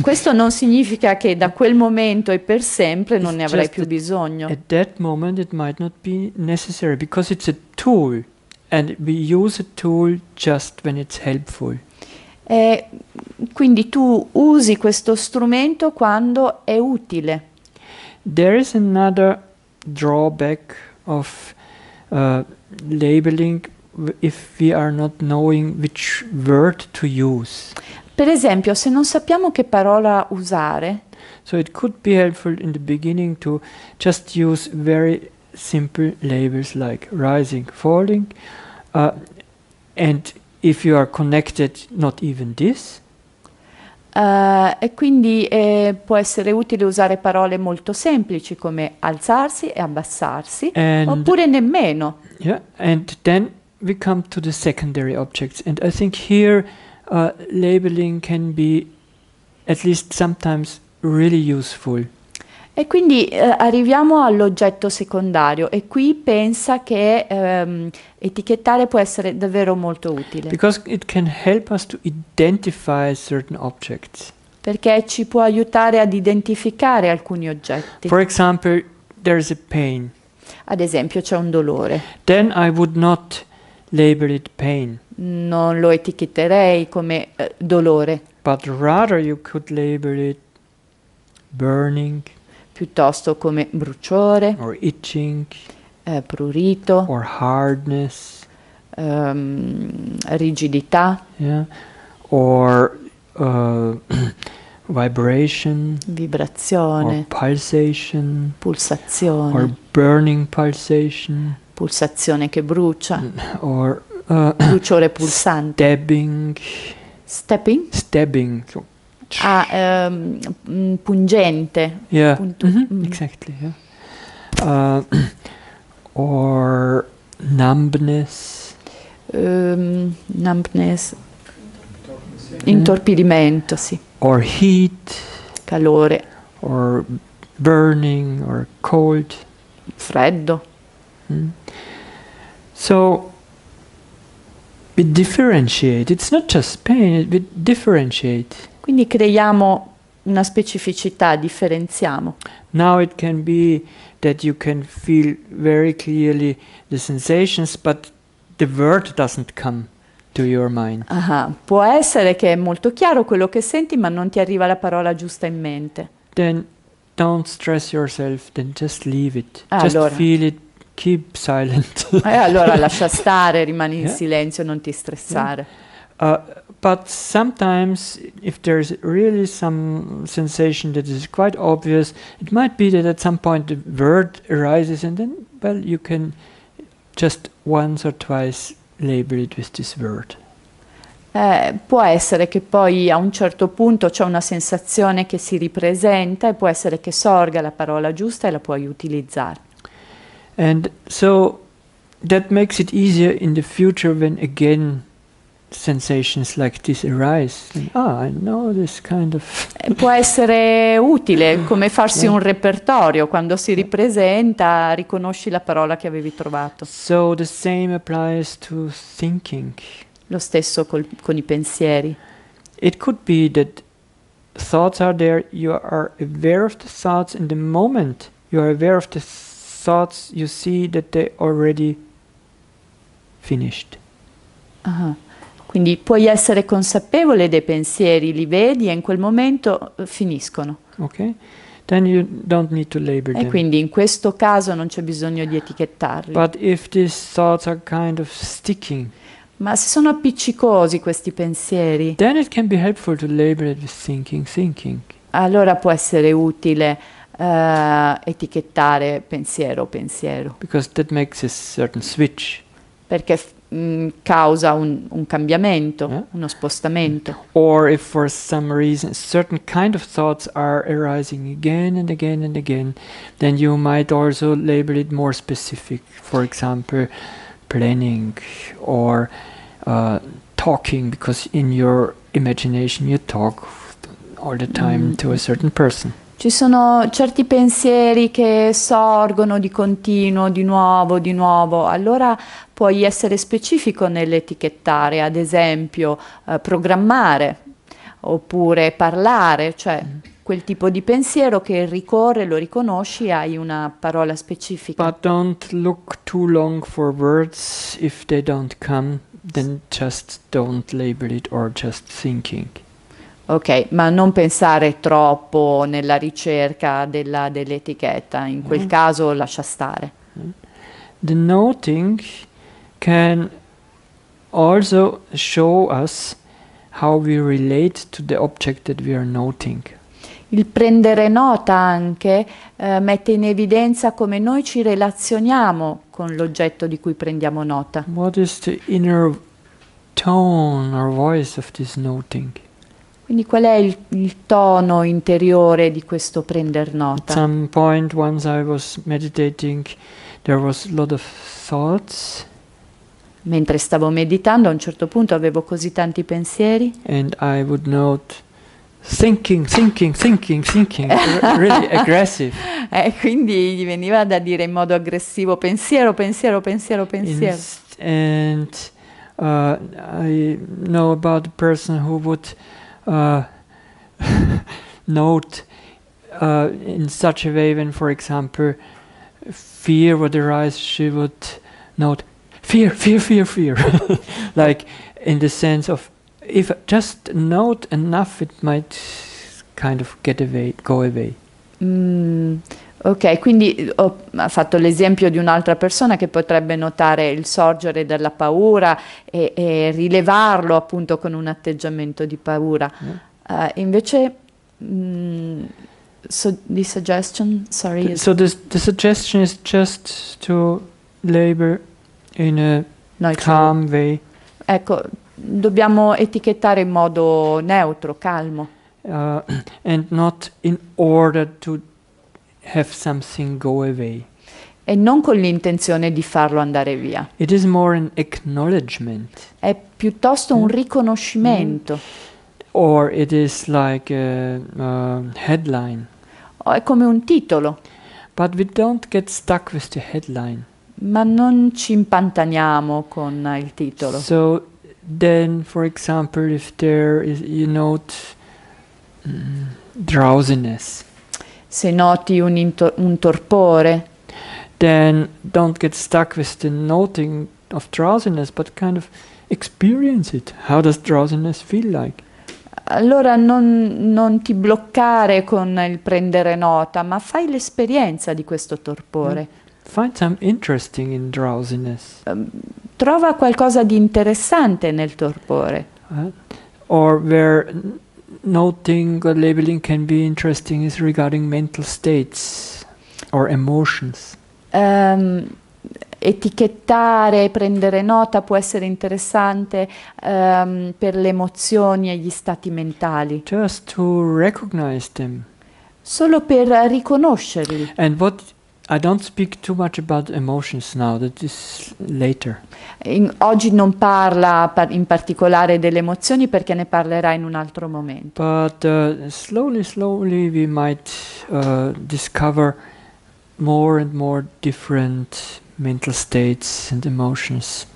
Questo non significa che da quel momento e per sempre non it's ne avrai più bisogno. At that moment it might not be necessary because it's a tool and we use a tool just when it's helpful. Eh, quindi tu usi questo strumento quando è utile. There is another drawback of uh, labeling if we are not knowing which word to use. Per esempio, se non sappiamo che parola usare. So it could be helpful in the beginning to just use very simple labels like rising, falling, uh, and if you are connected, not even this. Uh, e quindi eh, può essere utile usare parole molto semplici come alzarsi e abbassarsi, and oppure nemmeno. Yeah, and then we come to the secondary objects, and I think here uh, labeling can be at least sometimes really useful. E quindi eh, arriviamo all'oggetto secondario e qui pensa che ehm, etichettare può essere davvero molto utile. Because it can help us to identify certain objects. Perché ci può aiutare ad identificare alcuni oggetti. For example, there's a pain. Ad esempio, c'è un dolore. Then I would not label it pain. Non lo etichetterei come eh, dolore. But rather you could label it burning piuttosto come bruciore or itching eh, prurito or hardness um, rigidità yeah. or uh, vibration vibrazione or pulsation pulsazione or burning pulsation pulsazione che brucia or uh, bruciore pulsante stabbing stabbing stabbing ah, um, pungente. Yeah, mm-hmm. mm -hmm. exactly. Yeah. Uh, or numbness. Um, numbness. Mm-hmm. Intorpidimento, sì. Or heat. Calore. Or burning or cold. Freddo. Mm. So we differentiate. It's not just pain, we differentiate. Quindi creiamo una specificità, differenziamo. Now it can be that you can feel very clearly the sensations, but the word doesn't come to your mind. Aha. Può essere che è molto chiaro quello che senti, ma non ti arriva la parola giusta in mente. Then don't stress yourself, then just leave it. Ah, just allora. feel it, keep silent. eh, allora lascia stare, rimani in silenzio, non ti stressare. Yeah. Uh, but sometimes, if there's really some sensation that is quite obvious, it might be that at some point the word arises, and then, well, you can just once or twice label it with this word. Eh, può essere che poi a un certo punto c'è una sensazione che si ripresenta e può essere che sorga la parola giusta e la puoi utilizzare. And so that makes it easier in the future when again sensations like this arise. Ah, I know this kind of eh, Può essere utile come farsi un repertorio quando si ripresenta, riconosci la parola che avevi trovato. So the same applies to thinking. Lo stesso col, con i pensieri. It could be that thoughts are there, you are aware of the thoughts in the moment. You are aware of the thoughts, you see that they already finished. Uh -huh. Quindi puoi essere consapevole dei pensieri, li vedi e in quel momento eh, finiscono. Okay. E quindi in questo caso non c'è bisogno di etichettarli. Kind of sticking, ma se sono appiccicosi questi pensieri, thinking, thinking. Allora può essere utile uh, etichettare pensiero pensiero. Perché Mm, causa un, un cambiamento, yeah. uno spostamento. Or if for some reason certain kind of thoughts are arising again and again and again, then you might also label it more specific. For example, planning or uh, talking, because in your imagination you talk all the time mm. to a certain person. Ci sono certi pensieri che sorgono di continuo, di nuovo, di nuovo. Allora puoi essere specifico nell'etichettare, ad esempio eh, programmare oppure parlare, cioè mm. quel tipo di pensiero che ricorre, lo riconosci, hai una parola specifica. But don't look too long for words if they don't come, then just don't label it or just thinking. Ok, ma non pensare troppo nella ricerca dell'etichetta, in quel mm. caso lascia stare. Mm. The noting can also show us how we relate to the object that we are noting. Il prendere nota anche eh, mette in evidenza come noi ci relazioniamo con l'oggetto di cui prendiamo nota. What is the inner tone or voice of this noting? Quindi qual è il, il tono interiore di questo prender nota? At some point once I was meditating there was a lot of thoughts Mentre stavo meditando, a un certo punto avevo così tanti pensieri. And I would note thinking, thinking, thinking, thinking, really aggressive. e quindi gli veniva da dire in modo aggressivo pensiero, pensiero, pensiero, pensiero. Inst- and uh, I know about a person who would uh, note uh, in such a way when, for example, fear would arise, she would note fear, fear, fear, fear. like in the sense of if just note enough, it might kind of get away, go away. Mm, ok, quindi ho fatto l'esempio di un'altra persona che potrebbe notare il sorgere della paura e, e rilevarlo appunto con un atteggiamento di paura. Mm. Uh, invece, mm, so the suggestion, sorry. The, so the, the suggestion is just to labor Une Noi calm Ecco, dobbiamo etichettare in modo neutro, calmo. Uh, and not in order to have something go away. E non con l'intenzione di farlo andare via. It is more an acknowledgement. È piuttosto un mm. riconoscimento. Mm. Or it is like a, a headline. O è come un titolo. But we don't get stuck with the headline. Ma non ci impantaniamo con il titolo. So then, for example, if there is, you note um, drowsiness. Se noti un, un torpore. Then don't get stuck with the noting of drowsiness, but kind of experience it. How does drowsiness feel like? Allora non, non, ti bloccare con il prendere nota, ma fai l'esperienza di questo torpore. Mm. Find some interesting in drowsiness. Um, trova qualcosa di interessante nel torpore. Uh, eh? or where noting or labeling can be interesting is regarding mental states or emotions. Um, etichettare, prendere nota può essere interessante um, per le emozioni e gli stati mentali. Just to recognize them. Solo per riconoscerli. And what i don't speak too much about emotions now, that is later. In, oggi non parla par in particolare delle emozioni perché ne parlerà in un altro momento. But uh, slowly slowly we might uh, discover more and more different mental states and emotions.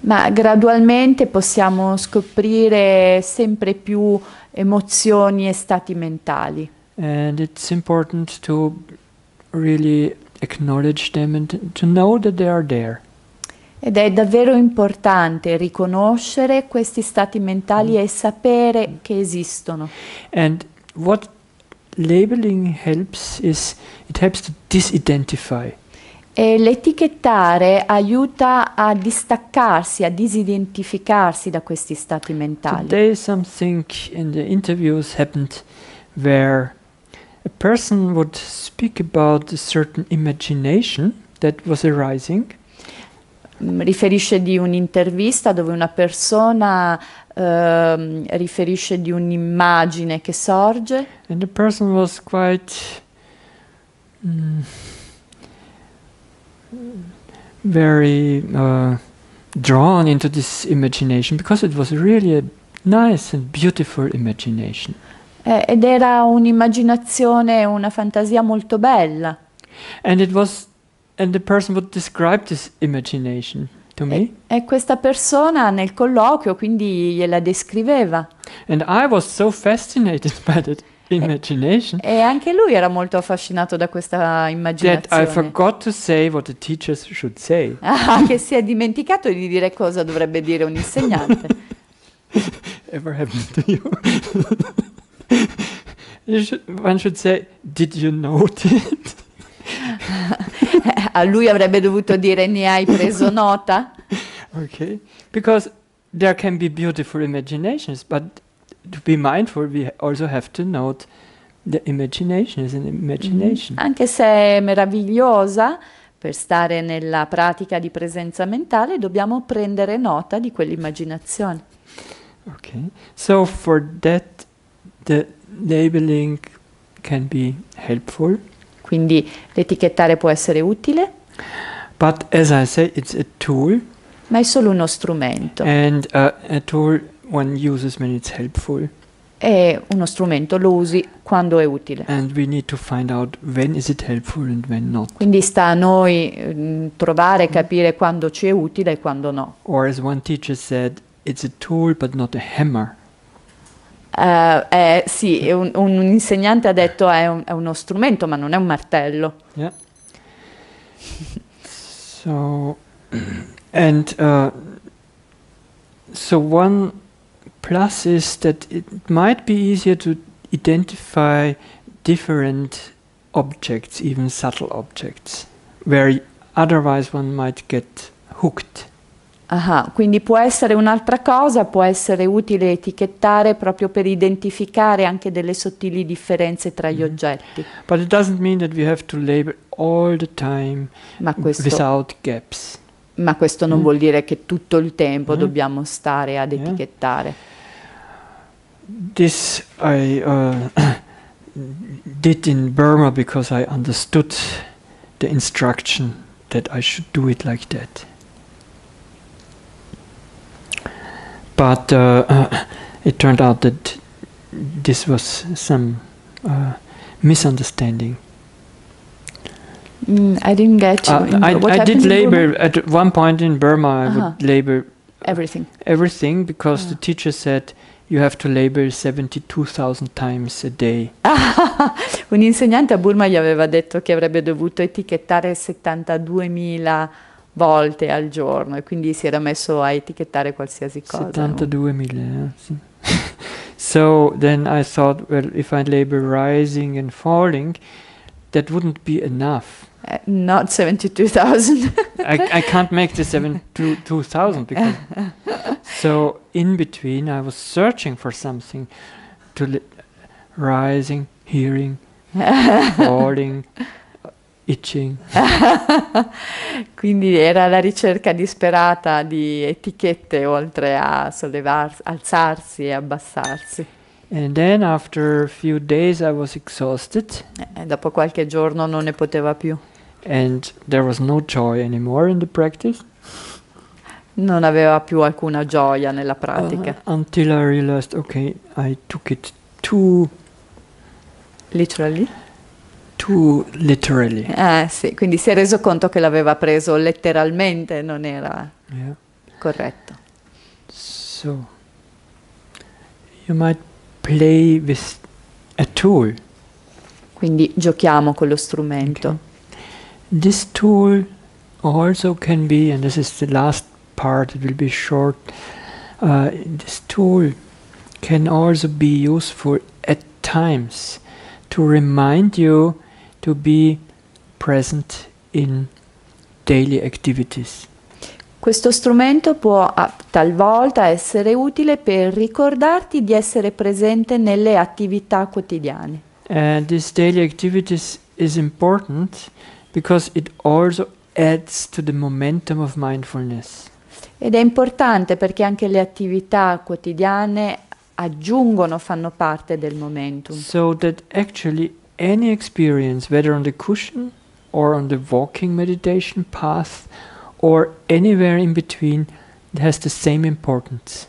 Ma gradualmente possiamo scoprire sempre più emozioni e stati mentali. And it's important to really acknowledge them and to know that they are there. Ed è davvero importante riconoscere questi stati mentali e sapere che esistono. And what labeling helps is it helps to disidentify. E l'etichettare aiuta a distaccarsi, a disidentificarsi da questi stati mentali. Today something in the interviews happened where person would speak about a certain imagination that was arising. Mm, riferisce di un'intervista dove una persona um, riferisce di un'immagine che sorge. And the person was quite mm, very uh, drawn into this imagination because it was really a nice and beautiful imagination. Eh, ed era un'immaginazione, una fantasia molto bella. And it was and the would this to me. E, e questa persona nel colloquio quindi gliela descriveva. And I was so fascinated by that imagination. E, e anche lui era molto affascinato da questa immaginazione. That I forgot to say what the teachers should say. ah, che si è dimenticato di dire cosa dovrebbe dire un insegnante. Ever happened to you? One should say, did you note it? A lui avrebbe dovuto dire ne hai preso nota? Ok, because there can be beautiful imaginations, but to be mindful we also have to note the imagination is an imagination. Mm. Anche se è meravigliosa, per stare nella pratica di presenza mentale dobbiamo prendere nota di quell'immaginazione. Ok, so for that The labeling can be helpful. Quindi l'etichettare può essere utile. But as I say, it's a tool. Ma è solo uno strumento. And uh, a tool one uses when it's helpful. È uno strumento, lo usi quando è utile. Quindi sta a noi mh, mm, provare a capire quando ci è utile e quando no. Or as one teacher said, it's a tool but not a hammer. Uh, eh, è, eh, sì, un, un, insegnante ha detto è, un, è, uno strumento, ma non è un martello. Yeah. So, and uh, so one plus is that it might be easier to identify different objects, even subtle objects, where otherwise one might get hooked. Aha, quindi può essere un'altra cosa, può essere utile etichettare proprio per identificare anche delle sottili differenze tra gli mm-hmm. oggetti. But it doesn't mean that we have to label all the time Ma questo, without gaps. Ma questo non mm. vuol dire che tutto il tempo mm. dobbiamo stare ad yeah. etichettare. This I uh, did in Burma because I understood the instruction that I should do it like that. but uh, uh, it turned out that this was some uh, misunderstanding. Mm, I didn't get you. Uh, I, I did labor at one point in Burma. I -huh. would uh-huh. labor everything. Everything because the teacher said you have to labor 72,000 times a day. Un insegnante a Burma gli aveva detto che avrebbe dovuto etichettare 72.000 volte al giorno e quindi si era messo a etichettare qualsiasi cosa. 72.000, no? Eh, sì. so then I thought, well, if I label rising and falling, that wouldn't be enough. Uh, not 72,000. I, I can't make the 72,000 because. so in between, I was searching for something to rising, hearing, falling, itching. Quindi era la ricerca disperata di etichette oltre a sollevarsi, alzarsi e abbassarsi. E eh, dopo qualche giorno non ne poteva più. No non aveva più alcuna gioia nella pratica. Uh, until I realized, okay, I took it too literally too literally. Ah sì, quindi si è reso conto che l'aveva preso letteralmente, non era yeah. corretto. So, you might play with a tool. Quindi giochiamo con lo strumento. Okay. This tool also can be, and this is the last part, it will be short, uh, this tool can also be useful at times to remind you to be present in daily activities. Questo strumento può talvolta essere utile per ricordarti di essere presente nelle attività quotidiane. And these daily activities is important because it also adds to the momentum of mindfulness. Ed è importante perché anche le attività quotidiane aggiungono, fanno parte del momentum. So that actually any experience, whether on the cushion or on the walking meditation path or anywhere in between, has the same importance.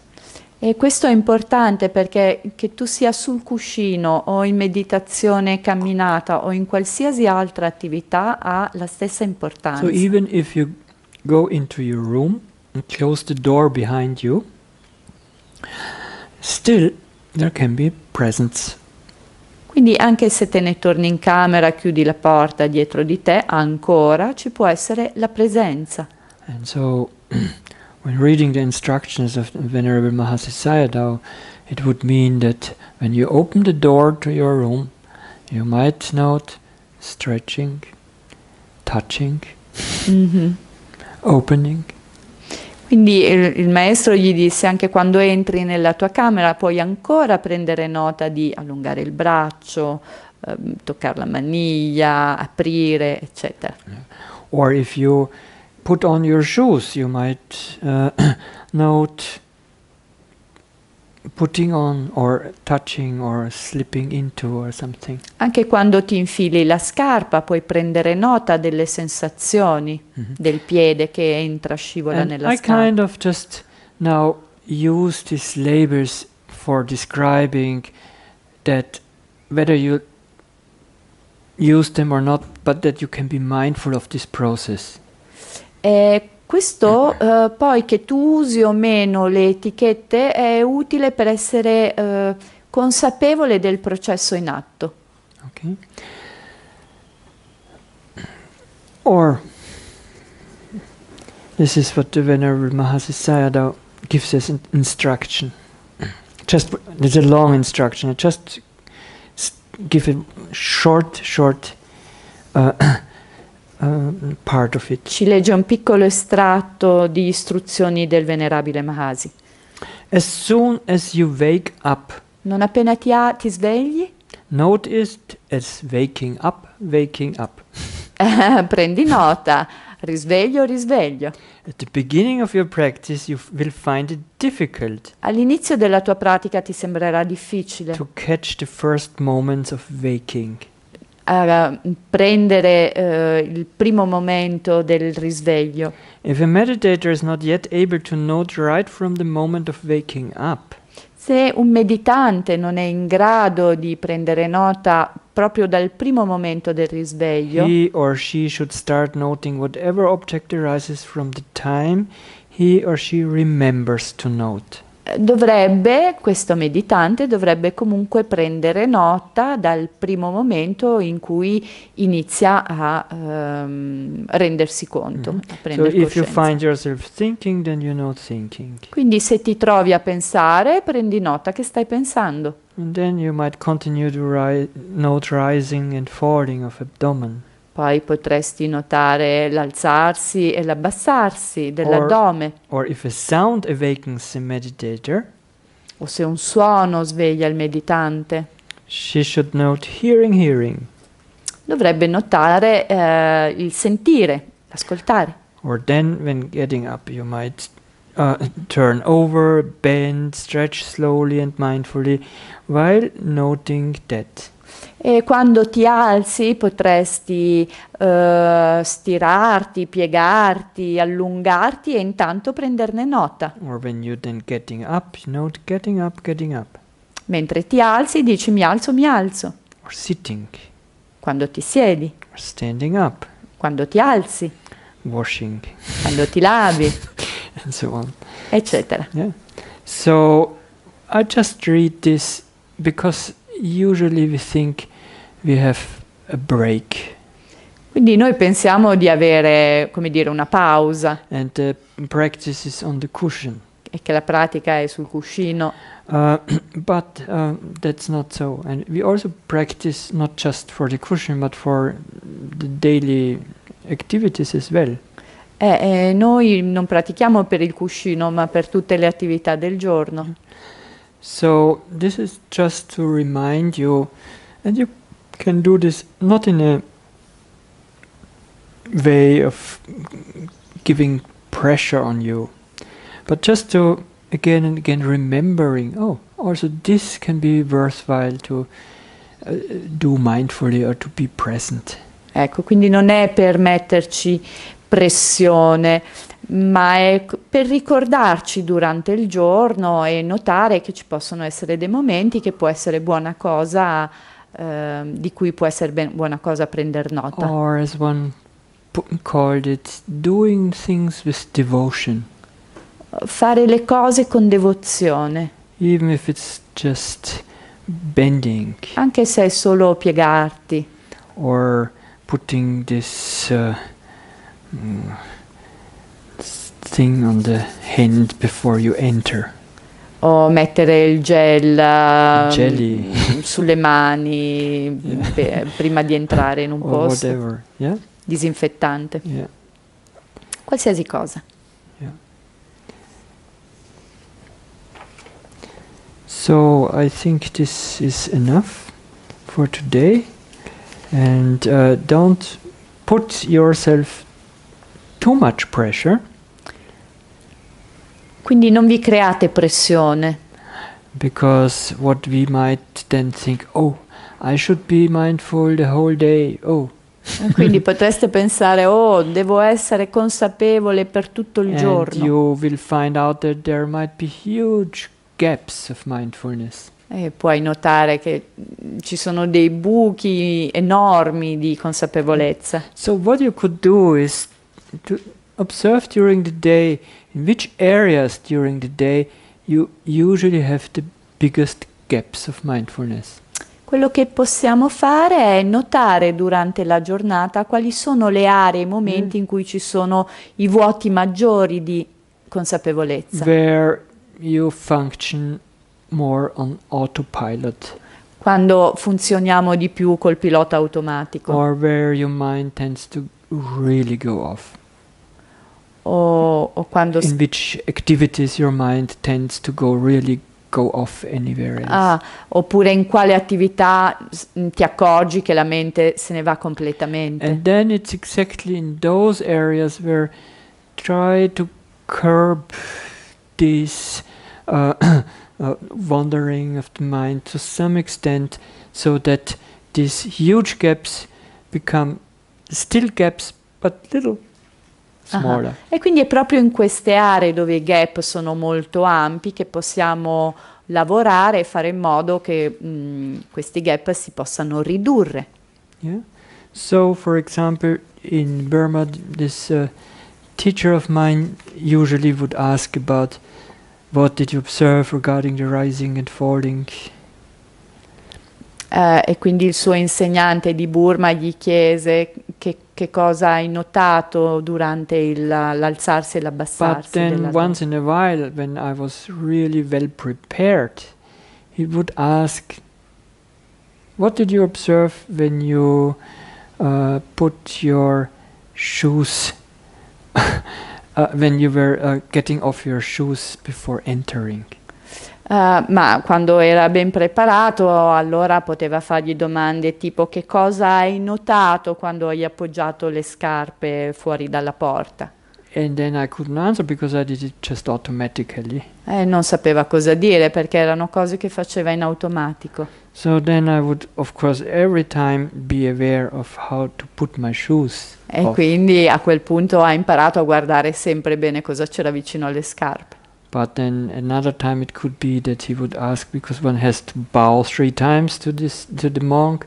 E questo è importante perché che tu sia sul cuscino o in meditazione camminata o in qualsiasi altra attività ha la stessa importanza. So even if you go into your room and close the door behind you, still there can be presence Quindi anche se te ne torni in camera, chiudi la porta dietro di te, ancora ci può essere la presenza. And so when reading the instructions of Venerable Mahasisayadaw, it would mean that when you open the door to your room, you might note stretching, touching, mm -hmm. opening, quindi il, il, maestro gli disse anche quando entri nella tua camera puoi ancora prendere nota di allungare il braccio, eh, toccare la maniglia, aprire, eccetera. Or if you put on your shoes you might uh, note putting on or touching or slipping into or something. Anche quando ti infili la scarpa puoi prendere nota delle sensazioni mm-hmm. del piede che entra, scivola And nella I scarpa. I kind of just now use these labels for describing that whether you use them or not, but that you can be mindful of this process. Eh, Questo eh, poi che tu usi o meno le etichette è utile per essere eh, consapevole del processo in atto. Ok. Or this is what the Venerable Mahasi gives us an instruction. Just it's a long instruction. I just give a short, short uh, eh, part of it. Ci legge un piccolo estratto di istruzioni del venerabile Mahasi. As soon as you wake up. Non appena ti, ha, ti svegli. Notice as waking up, waking up. Prendi nota, risveglio, risveglio. All'inizio della tua pratica ti sembrerà difficile. To catch the first moments of waking a prendere is eh, il primo momento del risveglio. Right up, se un meditante non è in grado di prendere nota proprio dal primo momento del risveglio, he or she should start noting whatever object arises from the time he or she remembers to note. dovrebbe, questo meditante dovrebbe comunque prendere nota dal primo momento in cui inizia a um, rendersi conto. Mm-hmm. so if you find yourself thinking, then you're not thinking. Quindi se ti trovi a pensare, prendi nota che stai pensando. And then you might continue to ri- note rising and falling of abdomen. Poi potresti notare l'alzarsi e l'abbassarsi dell'addome. Or, or o se un suono sveglia il meditante. Note hearing, hearing. Dovrebbe notare eh, il sentire, l'ascoltare. Or then when getting up you might uh, turn over, bend, stretch slowly and mindfully while noting that. E quando ti alzi potresti uh, stirarti, piegarti, allungarti e intanto prenderne nota. Or when you then getting up, you know, getting up, getting up. Mentre ti alzi dici mi alzo, mi alzo. Or sitting. Quando ti siedi. Or standing up. Quando ti alzi. Washing. Quando ti lavi. And so on. Eccetera. Yeah. So I just read this because usually we think we have a break. Quindi noi pensiamo di avere, come dire, una pausa. And the practice is on the cushion. E che la pratica è sul cuscino. Uh, but uh, that's not so. And we also practice not just for the cushion, but for the daily activities as well. Eh, eh, noi non pratichiamo per il cuscino, ma per tutte le attività del giorno. So this is just to remind you, and you can do this not in a way of giving pressure on you, but just to again and again remembering, oh, also this can be worthwhile to uh, do mindfully or to be present. Ecco, quindi non è per metterci pressione, ma è per ricordarci durante il giorno e notare che ci possono essere dei momenti che può essere buona cosa Ehm, di cui può essere ben, buona cosa prendere nota. Or as one called it, doing things with devotion. Fare le cose con devozione. Even if it's just bending. Anche se è solo piegarti. Or putting this uh, mm, thing on the hand before you enter o mettere il gel Jelly. Ehm, sulle mani yeah. pe- prima di entrare in un Or posto, yeah? disinfettante, yeah. qualsiasi cosa. So I think this is enough for today. And uh, don't put yourself too much pressure. Quindi non vi create pressione. Because what we might then think, oh, I should be mindful the whole day, oh. Quindi potreste pensare, oh, devo essere consapevole per tutto il And giorno. You will find out that there might be huge gaps of mindfulness. E puoi notare che ci sono dei buchi enormi di consapevolezza. So what you could do is to observe during the day in which areas during the day you usually have the biggest gaps of mindfulness? Quello che possiamo fare è notare durante la giornata quali sono le aree, i momenti mm. in cui ci sono i vuoti maggiori di consapevolezza. Where you function more on autopilot. Quando funzioniamo di più col pilota automatico. Or where your mind tends to really go off quando in which activities your mind tends to go really go off anywhere else. Ah, oppure in quale attività mm, ti accorgi che la mente se ne va completamente. And then it's exactly in those areas where try to curb this uh, uh, wandering of the mind to some extent so that these huge gaps become still gaps but little Ah, ah. Smola. E quindi è proprio in queste aree dove i gap sono molto ampi che possiamo lavorare e fare in modo che mh, questi gap si possano ridurre. Yeah. So, for example, in Burma, this uh, teacher of mine usually would ask about what did you observe regarding the rising and falling. Uh, e quindi il suo insegnante di Burma gli chiese che cosa hai notato durante il, l'alzarsi e l'abbassarsi? But then once in a while when I was really well prepared, he would ask, what did you observe when you uh, put your shoes, uh, when you were uh, getting off your shoes before entering? Uh, ma quando era ben preparato allora poteva fargli domande tipo che cosa hai notato quando hai appoggiato le scarpe fuori dalla porta? And then I couldn't answer because I did it just automatically. E eh, non sapeva cosa dire perché erano cose che faceva in automatico. So then I would of course every time be aware of how to put my shoes. E off. quindi a quel punto ha imparato a guardare sempre bene cosa c'era vicino alle scarpe but then another time it could be that he would ask because one has to bow three times to this to the monk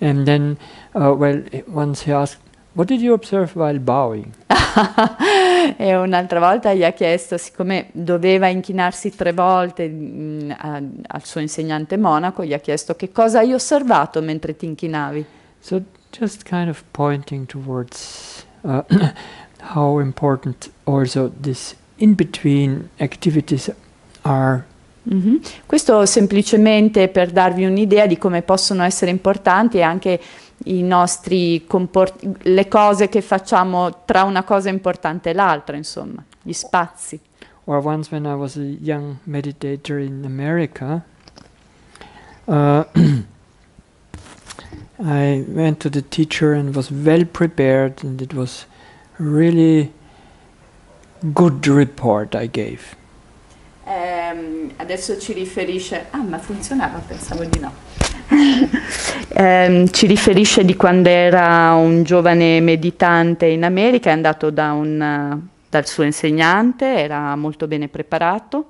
and then uh, well once he asked what did you observe while bowing e un'altra volta gli ha chiesto siccome doveva inchinarsi tre volte mh, mm, a, al suo insegnante monaco gli ha chiesto che cosa hai osservato mentre ti inchinavi so just kind of pointing towards uh, how important also this in between activities are Mm -hmm. Questo semplicemente per darvi un'idea di come possono essere importanti anche i nostri comportamenti, le cose che facciamo tra una cosa importante e l'altra, insomma, gli spazi. Or once when I was a young meditator in America, uh, I went to the teacher and was well prepared and it was really Good report I gave. Um, adesso ci riferisce... Ah, ma funzionava, pensavo di no. um, ci riferisce di quando era un giovane meditante in America, è andato da un, dal suo insegnante, era molto bene preparato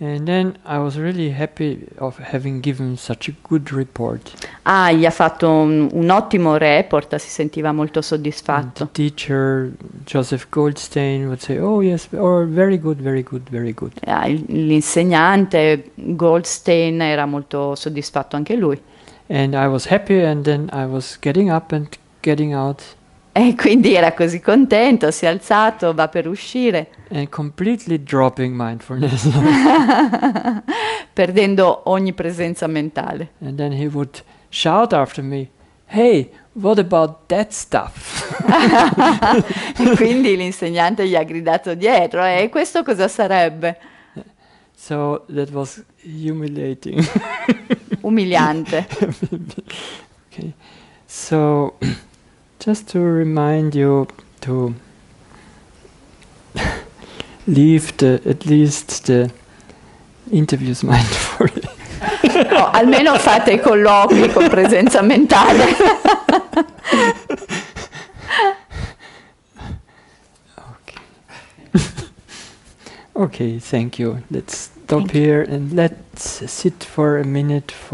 And then I was really happy of having given such a good report. Ah, gli ha fatto un, un ottimo report, si sentiva molto soddisfatto. And the teacher Joseph Goldstein would say, "Oh yes, or oh, very good, very good, very good." Ah, l'insegnante Goldstein era molto soddisfatto anche lui. And I was happy and then I was getting up and getting out E quindi era così contento, si è alzato, va per uscire. And completely dropping mindfulness. Perdendo ogni presenza mentale. And then he would shout after me, hey, what about that stuff? e quindi l'insegnante gli ha gridato dietro, e eh, questo cosa sarebbe? So that was humiliating. Umiliante. okay. So... just to remind you to leave the at least the interviews mindfully. no, almeno fate i colloqui con presenza mentale. okay. okay, thank you. Let's stop thank here and let's sit for a minute for